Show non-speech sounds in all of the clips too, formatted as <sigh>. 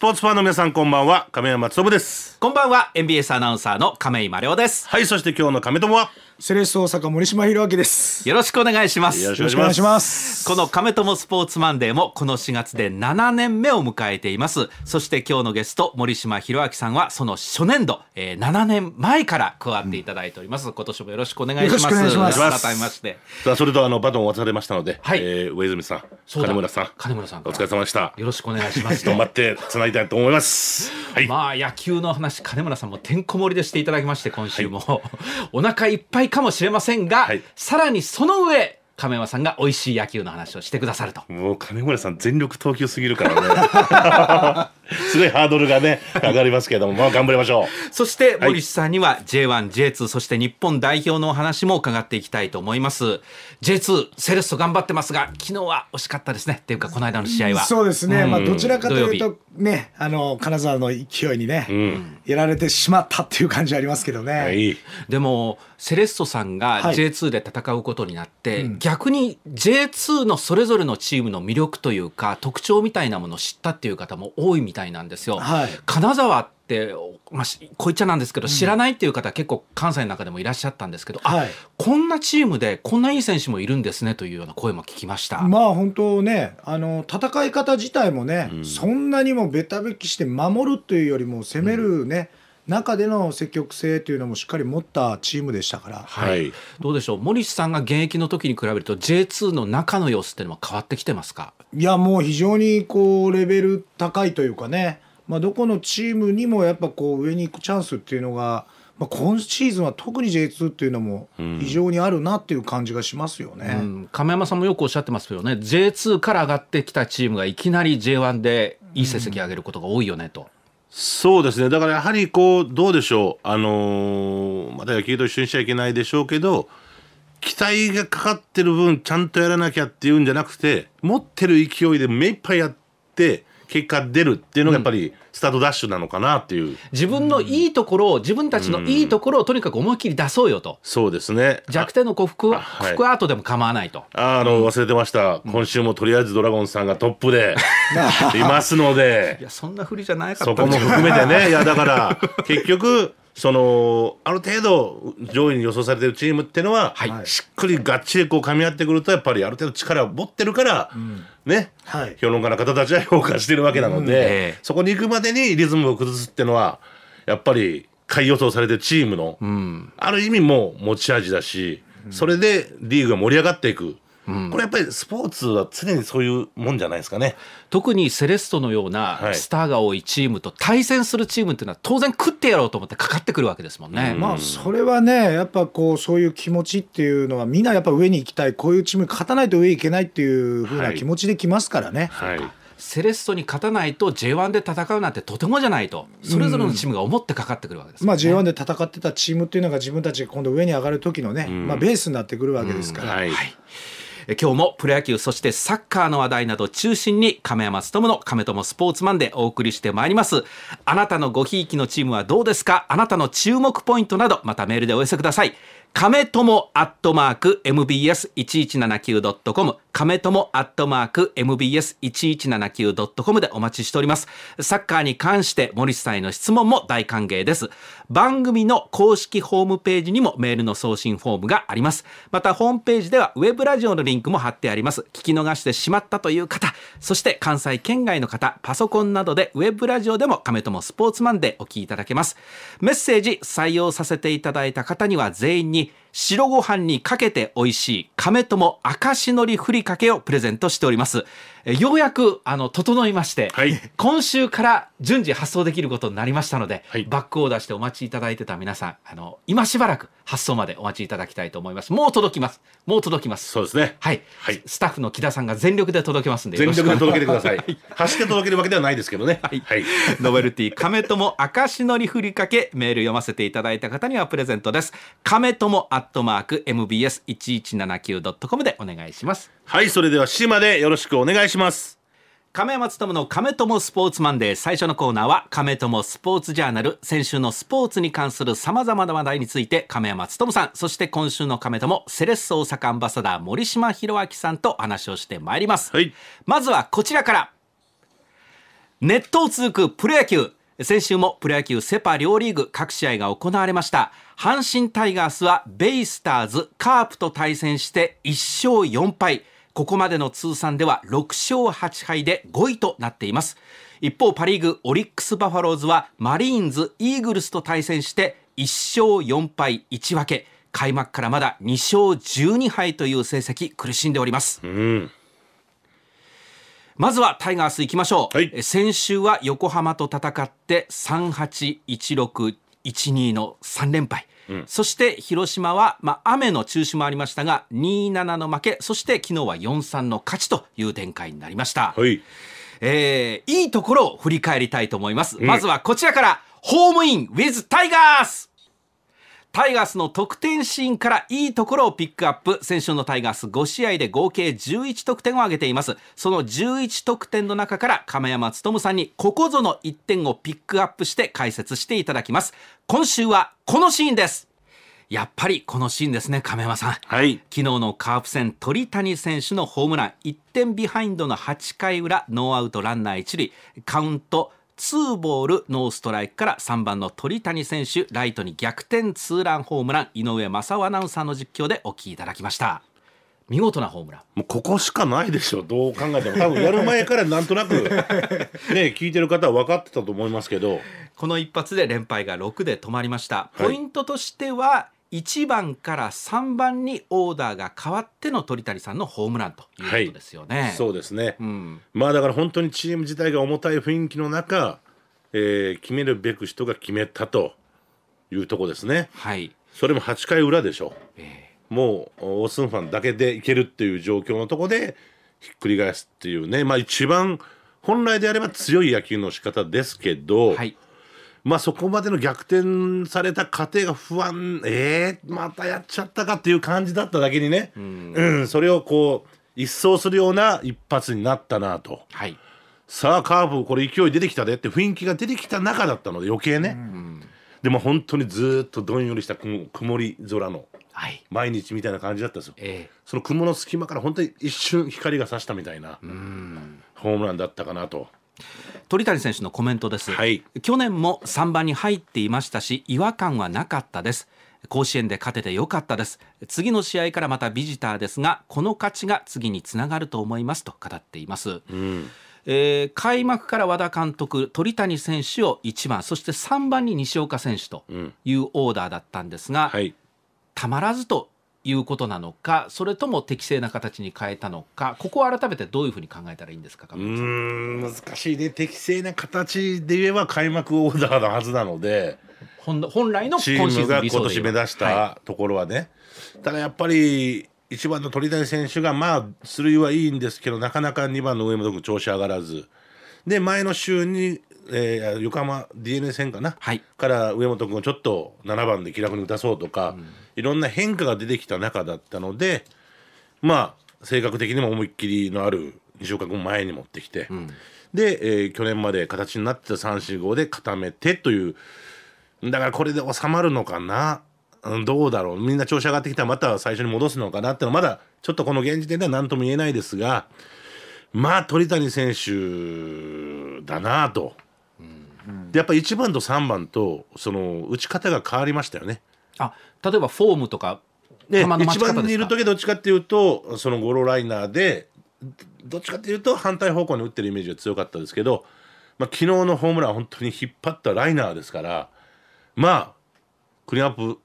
ポーツファンの皆さんこんばんは亀山松勉ですこんばんは NBS アナウンサーの亀井真亮ですはいそして今日の亀友はセレッソ大阪森島博明ですよろしくお願いしますよろしくお願いしますこの亀友スポーツマンデーもこの4月で7年目を迎えていますそして今日のゲスト森島博明さんはその初年度、えー、7年前から加わっていただいております、うん、今年もよろしくお願いします改めましてさあそれとあのバトンを渡されましたので、はい、えー、上泉さん金村さん金村さんお疲れ様でしたよろしくお願いします頑張ってつないたいと思います。はい、まあ野球の話金村さんもてんこ盛りでしていただきまして今週も、はい、お腹いっぱいかもしれませんが、はい、さらにその上亀山さんが美味しい野球の話をしてくださるともう亀村さん全力投球すぎるからね <laughs> <laughs> すごいハードルがね、上がりますけれども、まあ頑張りましょう。そして、森さんには J1、はい、J2、そして日本代表のお話も伺っていきたいと思います。J2、セレッソ頑張ってますが、昨日は惜しかったですね。っていうか、この間の試合は。そうですね。うん、まあどちらかというと、ね、あの、金沢の勢いにね、うん、やられてしまったっていう感じありますけどね。はい、でも、セレッソさんが J2 で戦うことになって、はいうん、逆に J2 のそれぞれのチームの魅力というか、特徴みたいなものを知ったっていう方も多いみたいたいなんですよ。はい、金沢ってまあ、こいちゃなんですけど、知らないっていう方、結構関西の中でもいらっしゃったんですけど、うん、はい、こんなチームで、こんないい選手もいるんですねというような声も聞きましたまあ本当ね、あの戦い方自体もね、うん、そんなにもべたべきして守るというよりも、攻めるね、うん中での積極性というのもしっかり持ったチームでしたから、はい、どうでしょう、森士さんが現役の時に比べると、J2 の中の様子っていうのは変わってきてますかいや、もう非常にこうレベル高いというかね、まあ、どこのチームにもやっぱこう上に行くチャンスっていうのが、まあ、今シーズンは特に J2 っていうのも非常にあるなっていう感じがしますよね、うん、亀山さんもよくおっしゃってますけどね J2 から上がってきたチームがいきなり J1 でいい成績上げることが多いよねと。うんそうですね、だからやはりこう、どうでしょう、あのー、また野球と一緒にしちゃいけないでしょうけど、期待がかかってる分、ちゃんとやらなきゃっていうんじゃなくて、持ってる勢いで目いっぱいやって、結果出るっていうのがやっぱりスタートダッシュなのかなっていう、うん、自分のいいところを自分たちのいいところをとにかく思い切り出そうよと、うん、そうですね弱点の克服は服アートでも構わないとあの忘れてました、今週もとりあえずドラゴンさんがトップで <laughs> いますのでいやそんなふりじゃないかったそこも含めてねいやだから <laughs> 結局そのある程度上位に予想されてるチームっていうのは、はい、しっくりがっちりこう噛み合ってくるとやっぱりある程度力を持ってるから、うん、ね、はい、評論家の方たちは評価してるわけなので、うん、そこに行くまでにリズムを崩すっていうのはやっぱり下位予想されてるチームの、うん、ある意味も持ち味だし、それでリーグが盛り上がっていく。これやっぱりスポーツは常にそういうもんじゃないですかね特にセレストのようなスターが多いチームと対戦するチームっていうのは当然食ってやろうと思ってかかってくるわけですもんね、うん、まあそれはねやっぱこうそういう気持ちっていうのはみんなやっぱ上に行きたいこういうチームに勝たないと上行けないっていうふうな気持ちできますからね。はい、はいセレッソに勝たないと J1 で戦うなんてとてもじゃないとそれぞれのチームが思ってかかってくるわけです、ね、まあ、J1 で戦ってたチームっていうのが自分たちが今度上に上がる時のね、うん、まあ、ベースになってくるわけですから。うんうんはい、はい今日もプロ野球そしてサッカーの話題など中心に亀山努の亀友スポーツマンでお送りしてまいりますあなたのごひいきのチームはどうですかあなたの注目ポイントなどまたメールでお寄せください亀友アットマーク mbs1179.com 亀友アットマーク mbs1179.com でお待ちしております。サッカーに関して森下への質問も大歓迎です。番組の公式ホームページにもメールの送信フォームがあります。またホームページではウェブラジオのリンクも貼ってあります。聞き逃してしまったという方、そして関西圏外の方、パソコンなどでウェブラジオでも亀友スポーツマンでお聞きいただけます。メッセージ採用させていただいた方には全員に白ご飯にかけて美味しい亀友明石のりふりかけをプレゼントしておりますようやくあの整いまして、はい、今週から順次発送できることになりましたので、はい、バックオーダーしてお待ちいただいてた皆さんあの今しばらく発送までお待ちいただきたいと思いますもう届きますもう届きますそうですねはい、はい、スタッフの木田さんが全力で届けますんで全力で届けてください走って届けるわけではないですけどねはい、はい、<laughs> ノベルティ亀友明証のりふりかけメール読ませていただいた方にはプレゼントです亀友アットマーク mbs1179.com でお願いしますはいそれでは C までよろしくお願いします亀山勤の亀友スポーツマンデー最初のコーナーは亀友スポーツジャーナル先週のスポーツに関するさまざまな話題について亀山勤さんそして今週の亀友セレッソ大阪アンバサダー森島弘明さんと話をしてまいります、はい、まずはこちらからネットを続くプロ野球先週もプロ野球セ・パ両リーグ各試合が行われました阪神タイガースはベイスターズカープと対戦して1勝4敗ここまでの通算では6勝8敗で5位となっています一方パ・リーグオリックス・バファローズはマリーンズイーグルスと対戦して1勝4敗1分け開幕からまだ2勝12敗という成績苦しんでおります、うんまずはタイガース行きましょう、はい、先週は横浜と戦って3 8 1 6 1 2の3連敗うん、そして広島は、まあ、雨の中止もありましたが2-7の負けそして昨日は4-3の勝ちという展開になりました、はいえー、いいところを振り返りたいと思います、うん、まずはこちらからホームインウィズタイガースタイガースの得点シーンからいいところをピックアップ。先週のタイガース5試合で合計11得点を挙げています。その11得点の中から亀山勉さんにここぞの1点をピックアップして解説していただきます。今週はこのシーンですやっぱりこのシーンですね亀山さん、はい、昨日のカープ戦鳥谷選手のホームラン1点ビハインドの8回裏ノーアウトランナー1塁カウントツーボールノーストライクから3番の鳥谷選手ライトに逆転ツーランホームラン井上正雄アナウンサーの実況でお聞きいただきました見事なホームランもうここしかないでしょうどう考えても多分やる前からなんとなくね聞いてる方は分かってたと思いますけどこの一発で連敗が6で止まりました。ポイントとしては、1番から3番にオーダーが変わっての鳥谷さんのホームランということですよね。はい、そうですね、うん、まあだから本当にチーム自体が重たい雰囲気の中、えー、決めるべく人が決めたというとこですね。はい、それも8回裏でしょ、えー、もうオスンファンだけでいけるっていう状況のとこでひっくり返すっていうね、まあ、一番本来であれば強い野球の仕方ですけど。はいまあそこまでの逆転された過程が不安えー、またやっちゃったかっていう感じだっただけにね、うん、うん、それをこう一掃するような一発になったなと、はい、さあカーブこれ勢い出てきたでって雰囲気が出てきた中だったので余計ね、うん、でも本当にずっとどんよりした曇り空の毎日みたいな感じだったんですよ、えい、その雲の隙間から本当に一瞬光が差したみたいな、うん、ホームランだったかなと。鳥谷選手のコメントです、はい、去年も3番に入っていましたし違和感はなかったです甲子園で勝ててよかったです次の試合からまたビジターですがこの勝ちが次につながると思いますと語っています、うん、えー、開幕から和田監督鳥谷選手を1番そして3番に西岡選手というオーダーだったんですが、うんはい、たまらずということなのかそれとも適正な形に変えたのかここは改めてどういうふうに考えたらいいんですかうん難しいね適正な形で言えば開幕オーダーのはずなので本来のチームが今年目指したところはね、はい、ただやっぱり1番の鳥谷選手がまあ出塁はいいんですけどなかなか2番の上本君調子上がらずで前の週にえー、横浜 d n a 戦かな、はい、から上本君をちょっと7番で気楽に打たそうとか、うん、いろんな変化が出てきた中だったのでまあ性格的にも思いっきりのある西岡君を前に持ってきて、うん、で、えー、去年まで形になってた345で固めてというだからこれで収まるのかな。どうだろうみんな調子上がってきたらまた最初に戻すのかなってのまだちょっとこの現時点では何とも言えないですがまあ鳥谷選手だなとでやっぱ1番と3番とその打ち方が変わりましたよね。あ例えばフォームとかで1番にいる時どっちかっていうとそのゴロライナーでどっちかっていうと反対方向に打ってるイメージが強かったですけど、まあ、昨日のホームラン本当に引っ張ったライナーですからまあクリーンアップ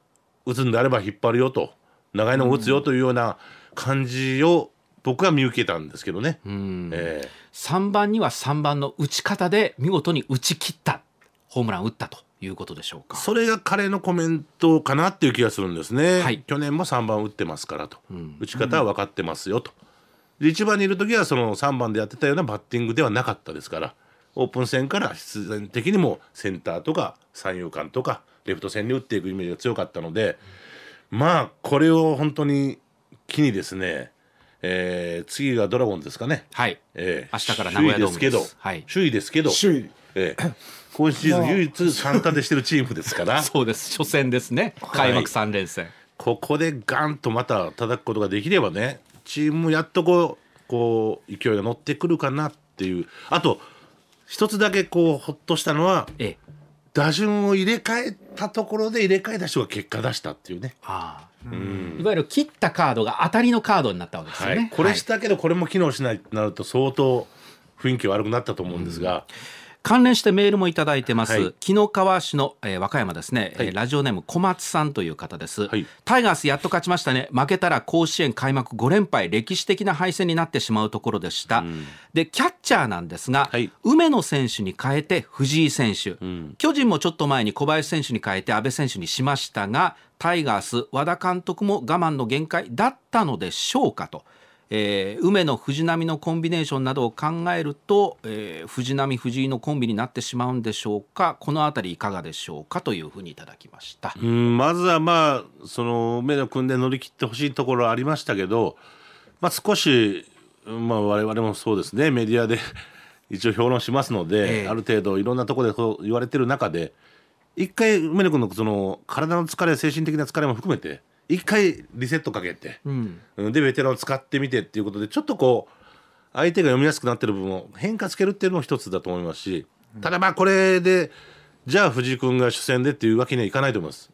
打つんであれば引っ張るよと長いのを打つよというような感じを僕は見受けたんですけどね、えー、3番には3番の打ち方で見事に打ち切ったホームラン打ったということでしょうかそれが彼のコメントかなっていう気がするんですね、はい、去年も3番打ってますからと、うん、打ち方は分かってますよと、で1番にいる時はその3番でやってたようなバッティングではなかったですからオープン戦から必然的にもセンターとか三遊間とかレフト線に打っていくイメージが強かったので、うん、まあこれを本当に気にですねえー、次がドラゴンですかね。はい。えー、明日から名古屋ドームです。はい。首位ですけど。首位。えー、今シーズン唯一三立でしてるチームですから。<laughs> そうです。初戦ですね。開幕三連戦、はい、ここでガンとまた叩くことができればね、チームもやっとこうこう勢いが乗ってくるかなっていう。あと一つだけこうほっとしたのは。ええ打順を入れ替えたところで入れ替えた人が結果出したっていうね。はあいわゆる切ったカードが当たりのカードになったわけですよね、はい、これしたけどこれも機能しないとなると相当雰囲気悪くなったと思うんですが、うん関連してメールもいただいてます、はい、紀の川市の、えー、和歌山ですね、はい、ラジオネーム小松さんという方です、はい、タイガースやっと勝ちましたね負けたら甲子園開幕5連敗歴史的な敗戦になってしまうところでした、うん、でキャッチャーなんですが、はい、梅野選手に変えて藤井選手、うん、巨人もちょっと前に小林選手に変えて阿部選手にしましたがタイガース和田監督も我慢の限界だったのでしょうかとえー、梅野藤波のコンビネーションなどを考えると、えー、藤波藤井のコンビになってしまうんでしょうかこのあたりいかがでしょうかというふうにいただきましたうんまずはまあその梅野君で乗り切ってほしいところありましたけど、まあ、少し、まあ、我々もそうですねメディアで <laughs> 一応評論しますので、えー、ある程度いろんなところでこ言われてる中で一回梅野君のその体の疲れ精神的な疲れも含めて一回リセットかけて、うん、でベテランを使ってみてっていうことでちょっとこう相手が読みやすくなってる部分を変化つけるっていうのも一つだと思いますし、ただまあこれでじゃあ藤井君が主戦でっていうわけにはいかないと思います。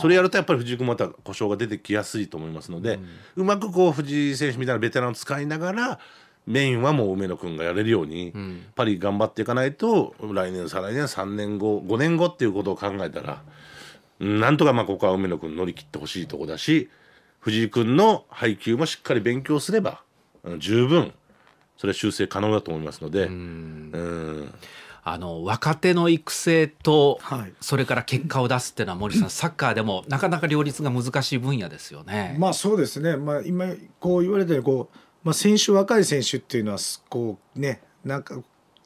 それやるとやっぱり藤井君また故障が出てきやすいと思いますので、うん、まくこう藤井選手みたいなベテランを使いながらメインはもう梅野君がやれるように、うん、頑張っていかないと来年再来年3年後5年後っていうことを考えたら。うんなんとかまあここは梅野君乗り切ってほしいとこだし藤井君の配球もしっかり勉強すれば十分それは修正可能だと思いますので。うんあの若手の育成と、それから結果を出すっていうのは森さん <clears throat> サッカーでもなかなか両立が難しい分野ですよね。まあそうですね、まあ、今こう言われてよこう、まあ、選手若い選手っていうのはこうねなんか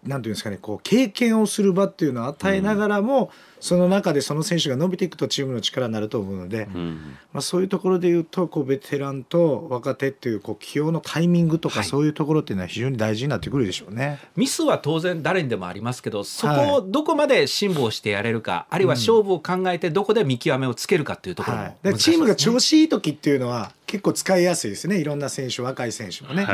なんていうんですかねこう経験をする場っていうのを与えながらも、うん、その中でその選手が伸びていくとチームの力になると思うので、うん、まあ、そういうところでいうとこうベテランと若手っていうこう起用のタイミングとか、そういうところっていうのは非常に大事になってくるでしょうね。ミスは当然誰にでもありますけどそこをどこまで辛抱してやれるか、はい、あるいは勝負を考えてどこで見極めをつけるかっていうところ、ねはい、チームが調子いい時っていうのは結構使いやすいですねいろんな選手若い選手もね。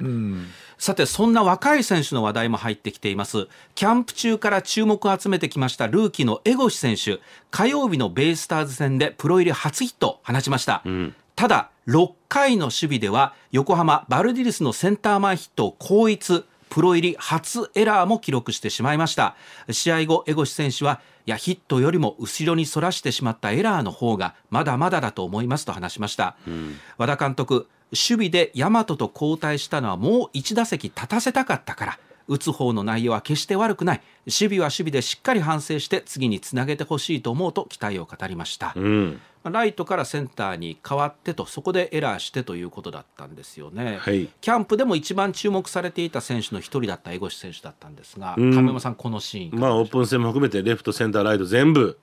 うんさて、そんな若い選手の話題も入ってきています。キャンプ中から注目を集めてきましたルーキーの江越選手、火曜日のベイスターズ戦でプロ入り初ヒットを放ちました。うん、ただ、6回の守備では横浜バルディリスのセンター前ヒットを後逸。プロ入り初エラーも記録してしまいました試合後江越選手はいやヒットよりも後ろに反らしてしまったエラーの方がまだまだだと思いますと話しました、うん、和田監督守備で大和と交代したのはもう1打席立たせたかったから打つ方の内容は決して悪くない守備は守備でしっかり反省して次につなげてほしいと思うと期待を語りました、うん、ライトからセンターに変わってとそこでエラーしてということだったんですよね、はい、キャンプでも一番注目されていた選手の一人だった江越選手だったんですが、うん、亀山さんこのシーンまあオープン戦も含めてレフトセンターライト全部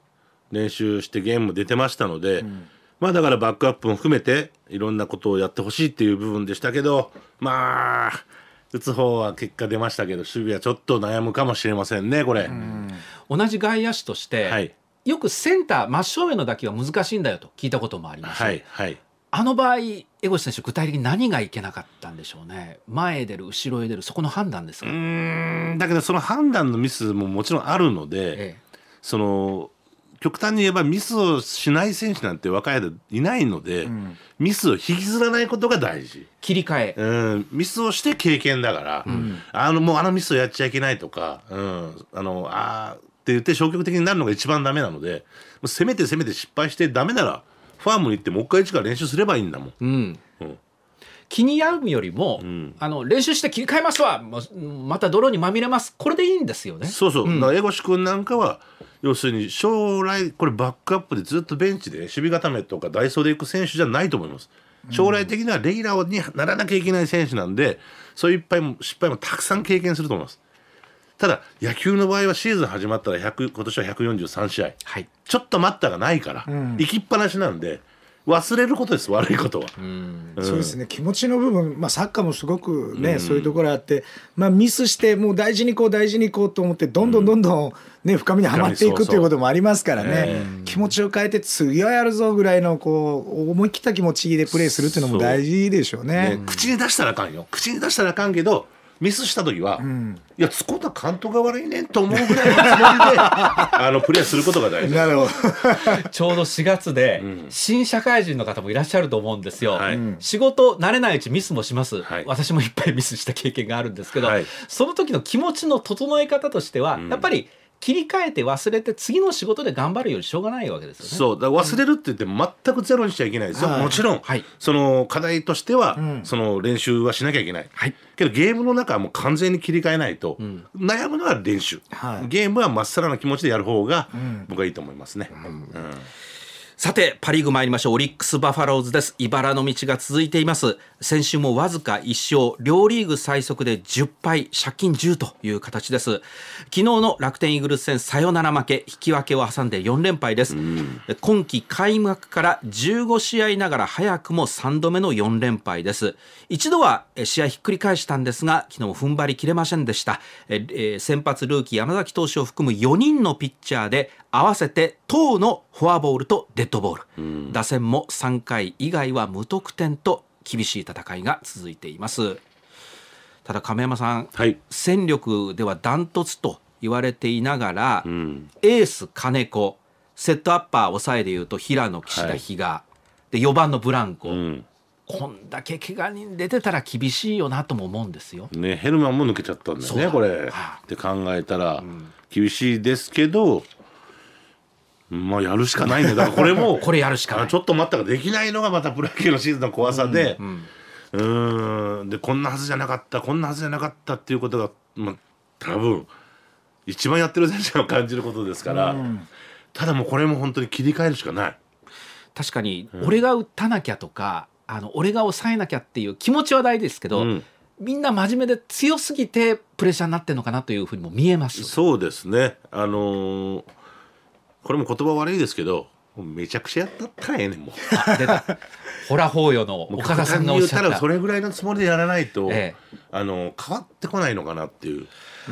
練習してゲームも出てましたので、うんまあだからバックアップも含めていろんなことをやってほしいっていう部分でしたけど、まあ、打つ方は結果出ましたけど、守備はちょっと悩むかもしれませんね、これ。同じ外野手として、はい、よくセンター真正面の打球は難しいんだよと聞いたこともあります、はいはい、あの場合、江越選手、具体的に何がいけなかったんでしょうね、前へ出る、後ろへ出る、そこの判断ですかうんだけど、その判断のミスももちろんあるので、ええ、その極端に言えばミスをしない選手なんて若い間いないので、うん、ミスを引きずらないことが大事切り替え、うん、ミスをして経験だから、うん、あのもうあのミスをやっちゃいけないとか、うん、あのあって言って消極的になるのが一番ダメなのでせめてせめて失敗してダメならファームに行ってもう一回一から練習すればいいんだもん、うん、気に合うよりも、うん、あの練習して切り替えますわまた泥にまみれますこれでいいんですよねそうそう、うん、江越君なんかは要するに将来これバックアップでずっとベンチで守備固めとかダイソーでいく選手じゃないと思います将来的にはレギュラーにならなきゃいけない選手なんでそういういっぱいも失敗もたくさん経験すると思いますただ野球の場合はシーズン始まったら100今年は143試合、はい、ちょっと待ったがないから、うん、行きっぱなしなんで忘れることです悪いことは、うんそうですね気持ちの部分、まあ、サッカーもすごくね、うん、そういうところあって、まあ、ミスしてもう大事にこう大事にいこうと思ってどんどんどんどん、ね、深みにはまっていくということもありますからね、気持ちを変えて次はやるぞぐらいのこう思い切った気持ちでプレーするっていうのも大事でしょうね、ね、口に出したらあかんよ口に出したらあかんけどミスした時は、うん、いや、つこた監督が悪いねんと思うぐらいのつもりで、<laughs> あの、プレーすることが大事なるほど。ちょうど4月で、うん、新社会人の方もいらっしゃると思うんですよ。はい、仕事慣れないうちミスもします、はい、私もいっぱいミスした経験があるんですけど、はい、その時の気持ちの整え方としては、やっぱり切り替えて忘れて次の仕事で頑張るよりしょうがないわけですよね。そうだ忘れるって言って全くゼロにしちゃいけないですよ、はい、もちろん、はい、その課題としては、その練習はしなきゃいけない、はい、けどゲームの中はもう完全に切り替えないと、悩むのは練習、はい、ゲームはまっさらな気持ちでやる方が僕はいいと思いますね。うんさて、パ・リーグ参りましょう。オリックス・バファローズです。茨の道が続いています。先週もわずか1勝、両リーグ最速で10敗、借金10という形です。昨日の楽天イーグルス戦、サヨナラ負け、引き分けを挟んで4連敗です。今季開幕から15試合ながら早くも3度目の4連敗です。一度は試合ひっくり返したんですが、昨日踏ん張りきれませんでした。え先発ルーキー山崎投手を含む4人のピッチャーで、合わせて1のフォアボールと出ットボール、うん、打線も3回以外は無得点と厳しい戦いが続いていますただ亀山さん、はい、戦力ではダントツと言われていながら、うん、エース金子セットアッパー抑えでいうと平野岸田比嘉、はい、で4番のブランコ、うん、こんだけ怪我人出てたら厳しいよなとも思うんですよ。ねヘルマンも抜けちゃったんだよねこれ。って考えたら、厳しいですけどまあやるしかないねだからこれも <laughs> これやるしかないちょっと待ったができないのがまたプロ野球のシーズンの怖さで、うん、うん、でこんなはずじゃなかったこんなはずじゃなかったっていうことが、まあ、多分一番やってる選手が感じることですから、うん、ただもうこれも本当に切り替えるしかない確かに、俺が打たなきゃとかあの俺が抑えなきゃっていう気持ちは大ですけど、みんな真面目で強すぎてプレッシャーになってるのかなというふうにも見えますそうですねあのーこれも言葉悪いですけどめちゃくちゃやったったらええねんもうほら法要の岡田さんがおっしゃっ簡たらそれぐらいのつもりでやらないと、ええあの変わってこないのかなっていうあ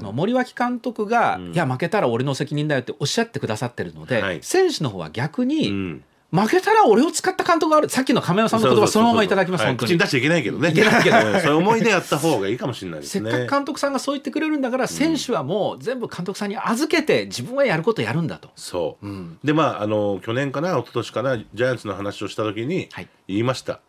の森脇監督が、うんいや負けたら俺の責任だよっておっしゃってくださってるので、はい選手の方は逆に、うん負けたら俺を使った監督があるさっきの亀山さんの言葉そのままいただきます、口に出しちゃいけないけどねいけないけど <laughs> そういう思いでやった方がいいかもしれないですねせっかく監督さんがそう言ってくれるんだから、選手はもう全部監督さんに預けて自分はやることやるんだとそう、うん、でまああの去年かな一昨年かなジャイアンツの話をした時に言いました、はい、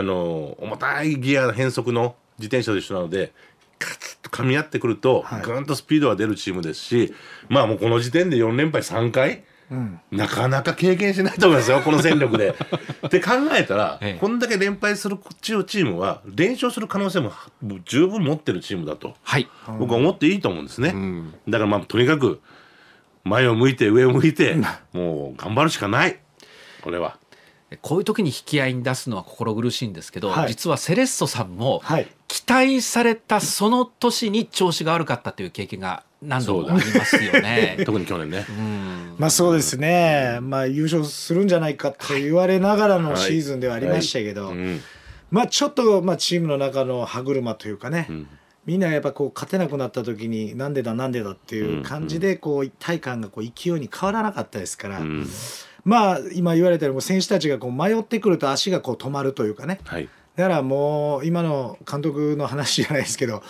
あの重たいギア変速の自転車と一緒なのでカツッと噛み合ってくると、はい、ガンとスピードが出るチームですしまあもうこの時点で4連敗3回なかなか経験しないと思いますよこの戦力で。<laughs> って考えたら、ええ、こんだけ連敗するチームは連勝する可能性も十分持ってるチームだと、はい、僕は思っていいと思うんですね。うん、だからまあとにかく前を向いて上を向いてもう頑張るしかないこれは。こういう時に引き合いに出すのは心苦しいんですけど、はい、実はセレッソさんも期待されたその年に調子が悪かったという経験が何度もありますよね。<laughs> 特に去年ね。まあそうですね。まあ優勝するんじゃないかって言われながらのシーズンではありましたけど、まあちょっとまあチームの中の歯車というかね、うん、みんなやっぱこう勝てなくなった時になんでだなんでだっていう感じでこう一体感がこう勢いに変わらなかったですから、うん、まあ今言われたように選手たちがこう迷ってくると足がこう止まるというかね。はい、だからもう今の監督の話じゃないですけど。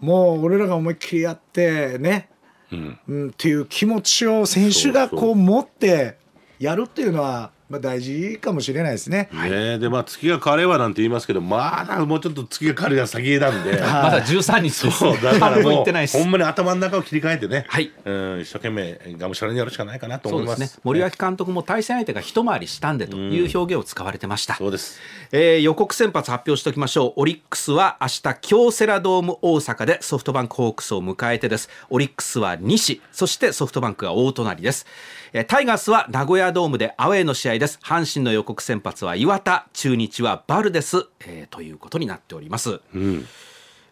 もう俺らが思いっきりやってね、うん、うん、っていう気持ちを選手がこう持ってやるっていうのはまあ、大事かもしれないですね。ねでまあ月が変わればなんて言いますけどまだもうちょっと月が変わりが先なんでまだ13日ですそうだからもういってなほんまに頭の中を切り替えてね、はい、うん一生懸命がむしゃらにやるしかないかなと思います、ね、森脇監督も対戦相手が一回りしたんでという表現を使われてました、うそうです、えー、予告先発発表しておきましょうオリックスは明日京セラドーム大阪でソフトバンクホークスを迎えてですオリックスは西そしてソフトバンクは大隣です、えー、タイガースは名古屋ドームでアウェーの試合です。阪神の予告先発は岩田、中日はバルデス、えー、ということになっております。うん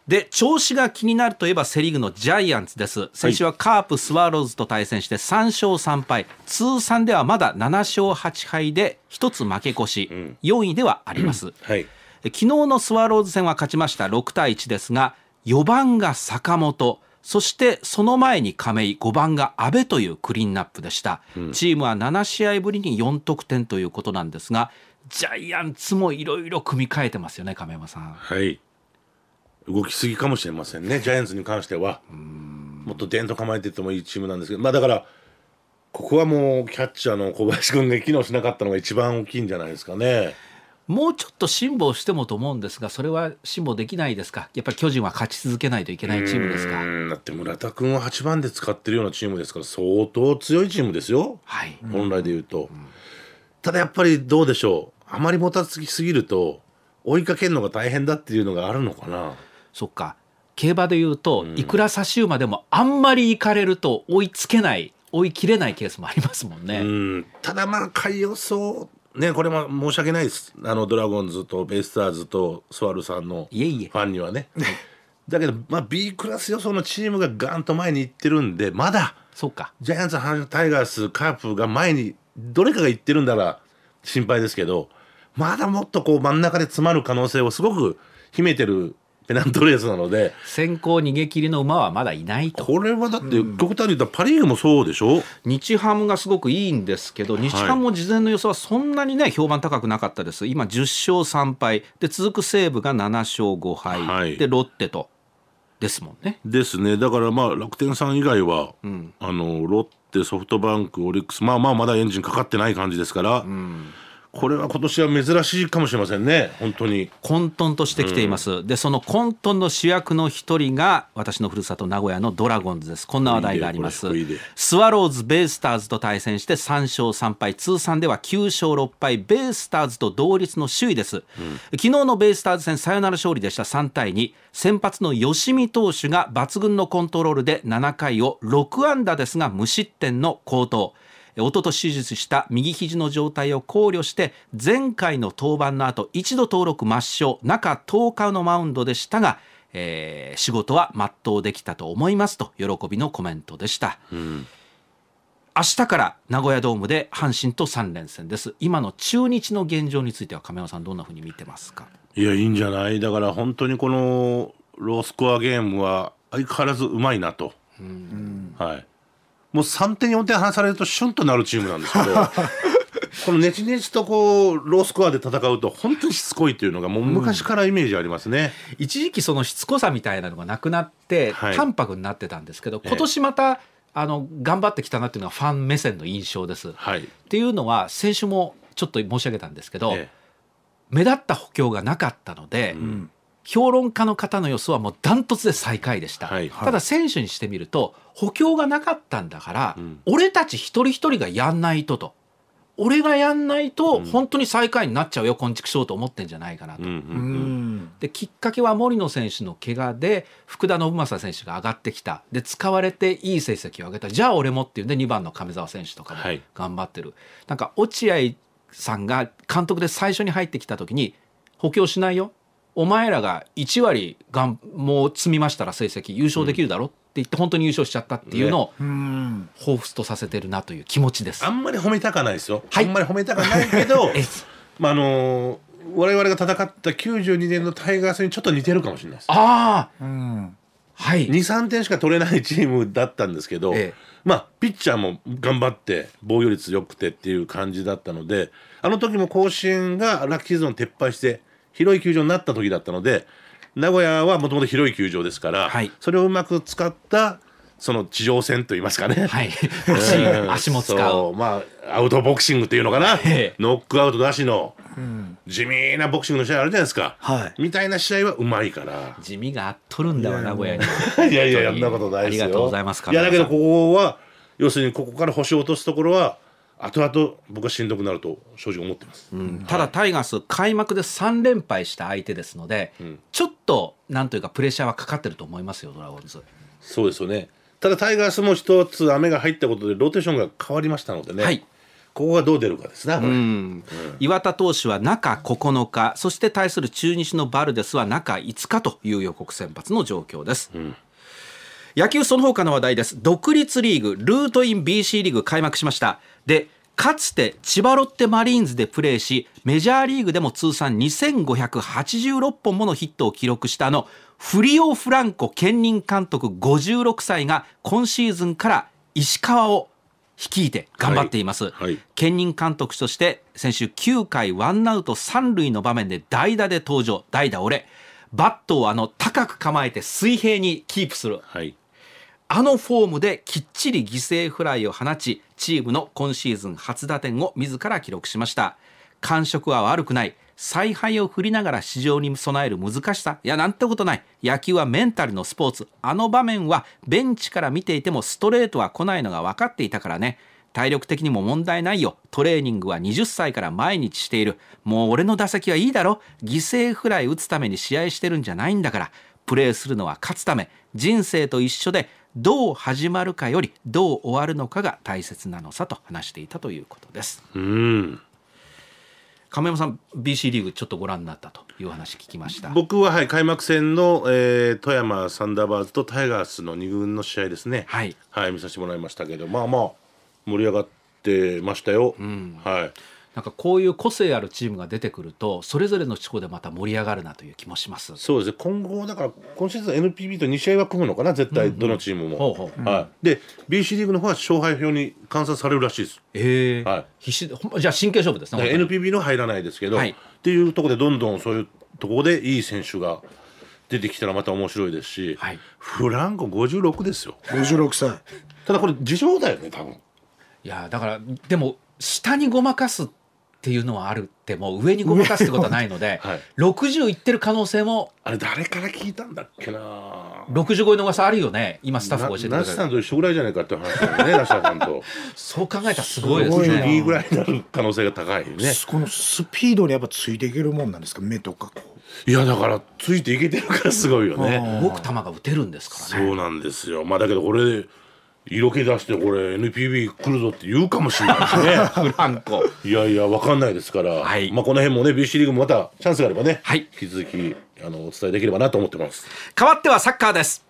で調子が気になるといえばセ・リーグのジャイアンツです先週はカープ、スワローズと対戦して3勝3敗通算ではまだ7勝8敗で1つ負け越し、うん、4位ではあります、うん、はい、昨日のスワローズ戦は勝ちました6対1ですが4番が坂本そしてその前に亀井5番が阿部というクリーンナップでした、うん、チームは7試合ぶりに4得点ということなんですがジャイアンツもいろいろ組み替えてますよね亀山さんはい動きすぎかもしれませんねジャイアンツに関してはもっとンと構えててもいいチームなんですけどまあだからここはもうキャッチャーの小林君が機能しなかったのが一番大きいんじゃないですかね。もうちょっと辛抱してもと思うんですがそれは辛抱できないですかやっぱり巨人は勝ち続けないといけないチームですかだって村田君は8番で使ってるようなチームですから相当強いチームですよ、はい、本来でいうと、うただやっぱりどうでしょうあまりもたつきすぎると追いかけるのが大変だっていうのがあるのかなそっか競馬でいうと、いくら差し馬でもあんまり行かれると追いつけない追い切れないケースもありますもんね。んただまあ下位予想ね、これも申し訳ないですあのドラゴンズとベイスターズとスワルさんのファンにはね <laughs> だけど、まあ、B クラス予想のチームがガンと前に行ってるんでまだそうかジャイアンツタイガースカープが前にどれかがいってるんなら心配ですけどまだもっとこう真ん中で詰まる可能性をすごく秘めてるペナントレースなので先行逃げ切りの馬はまだいないとこれはだって極端に言ったらパ・リーグもそうでしょ、うん、日ハムがすごくいいんですけど日ハムも事前の予想はそんなにね評判高くなかったです今10勝3敗で続く西武が7勝5敗、はい、でロッテとですもんねですねだからまあ楽天さん以外は、うん、あのロッテソフトバンクオリックスまあまあまだエンジンかかってない感じですから、うんこれは今年は珍しいかもしれませんね本当に混沌としてきています、うん、でその混沌の主役の一人が私のふるさと名古屋のドラゴンズですこんな話題がありますスワローズベイスターズと対戦して3勝3敗通算では9勝6敗ベイスターズと同率の首位です、うん、昨日のベイスターズ戦さよなら勝利でした3対2先発の吉見投手が抜群のコントロールで7回を6安打ですが無失点の好投おととし手術した右肘の状態を考慮して前回の登板の後一度登録抹消中10日のマウンドでしたがえー、仕事は全うできたと思いますと喜びのコメントでした、うん、明日から名古屋ドームで阪神と3連戦です今の中日の現状については亀山さんどんなふうに見てますかいやいいんじゃないだから本当にこのロースコアゲームは相変わらずうまいなと、うん、はいもう3点4点離されるとシュンとなるチームなんですけど <laughs> このねちねちとこうロースコアで戦うと本当にしつこいというのがもう昔からイメージありますね、うん、一時期そのしつこさみたいなのがなくなって、淡白になってたんですけど今年また、あの頑張ってきたなっていうのはファン目線の印象です。はい、っていうのは先週もちょっと申し上げたんですけど、ええ、目立った補強がなかったので、うん、評論家の方の予想はもうダントツで最下位でした、はいはい、ただ選手にしてみると補強がなかったんだから、うん、俺たち一人一人がやんないとと。俺がやんないと本当に最下位になっちゃうよ、こ、うんちくしようと思ってんじゃないかなと、うんうんうんで。きっかけは森野選手の怪我で福田信正選手が上がってきたで使われていい成績を上げたじゃあ俺もっていうんで2番の亀澤選手とかも頑張ってる、はい、なんか落合さんが監督で最初に入ってきた時に補強しないよお前らが1割がんもう積みましたら成績優勝できるだろ、うって言って本当に優勝しちゃったっていうのを彷彿とさせてるなという気持ちです、あんまり褒めたかないですよ、はい、あんまり褒めたかないけど <laughs> まああのー、我々が戦った92年のタイガースにちょっと似てるかもしれないです、ああ、うん、はい、23点しか取れないチームだったんですけど、ええ、まあピッチャーも頑張って防御率良くてっていう感じだったのであの時も甲子園がラッキーゾーン撤廃して広い球場になった時だったので名古屋はもともと広い球場ですから、はい、それをうまく使ったその地上戦といいますかね、はい、足足も使うまあ、アウトボクシングっていうのかな、ノックアウトなしの、地味なボクシングの試合あるじゃないですか、はい、みたいな試合はうまいから地味があっとるんだわ名古屋にいやいやそんなことないですよありがとうございますいやだけどここは要するにここから星を落とすところは後々僕はしんどくなると正直思ってます、うん、ただタイガース開幕で3連敗した相手ですので、うん、ちょっとなんというかプレッシャーはかかってると思いますよドラゴンズそうですよねただタイガースも一つ雨が入ったことでローテーションが変わりましたのでね、はい、ここがどう出るかですね、うん、岩田投手は中9日そして対する中日のバルデスは中5日という予告先発の状況です、野球その他の話題です独立リーグルートイン BC リーグ開幕しましたでかつて千葉ロッテマリーンズでプレーしメジャーリーグでも通算2586本ものヒットを記録したあのフリオ・フランコ兼任監督56歳が今シーズンから石川を率いて頑張っています、はいはい、兼任監督として先週9回ワンアウト三塁の場面で代打で登場代打俺バットをあの高く構えて水平にキープする、はい、あのフォームできっちり犠牲フライを放ち、チームの今シーズン初打点を自ら記録しました。感触は悪くない。采配を振りながら市場に備える難しさ。いや、なんてことない。野球はメンタルのスポーツ。あの場面はベンチから見ていてもストレートは来ないのが分かっていたからね。体力的にも問題ないよ。トレーニングは20歳から毎日している。もう俺の打席はいいだろ。犠牲フライ打つために試合してるんじゃないんだから。プレーするのは勝つため。人生と一緒でどう始まるかよりどう終わるのかが大切なのさと話していたということです。うん亀山さん BC リーグちょっとご覧になったという話聞きました僕は、はい、開幕戦の、えー、富山サンダーバーズとタイガースの2軍の試合ですねはい、はい、見させてもらいましたけどまあまあ盛り上がってましたよ、うん、はいなんかこういう個性あるチームが出てくるとそれぞれの地方でまた盛り上がるなという気もしますそうですね今後だから今シーズン NPB と2試合は組むのかな絶対どのチームも、はい、で BC リーグの方は勝敗表に換算されるらしいですええー、はい、必死じゃあ真剣勝負ですね NPB の入らないですけど、はい、っていうところでどんどんそういうところでいい選手が出てきたらまた面白いですし、はい、フランコ56ですよ56歳ただこれ事情だよね多分いやだからでも下にごまかすってっていうのはあるってもう上にごまかすってことはないので、<laughs> はい、60いってる可能性もあれ誰から聞いたんだっけな65位の噂あるよね今スタッフが教えてくれたさんと一緒ぐらいじゃないかって話だよねナ <laughs> シさんとそう考えたらすごいですねすいぐらいになる可能性が高いねこのスピードにやっぱついていけるもんなんですか目とかいやだからついていけてるからすごいよね動く球が打てるんですからねそうなんですよまあだけどこれ色気出してこれ NPB 来るぞって言うかもしれないでね <laughs> フランコいやいや分かんないですから、はい、まあ、この辺もね BC リーグもまたチャンスがあればね、はい、引き続きあのお伝えできればなと思ってます変わってはサッカーです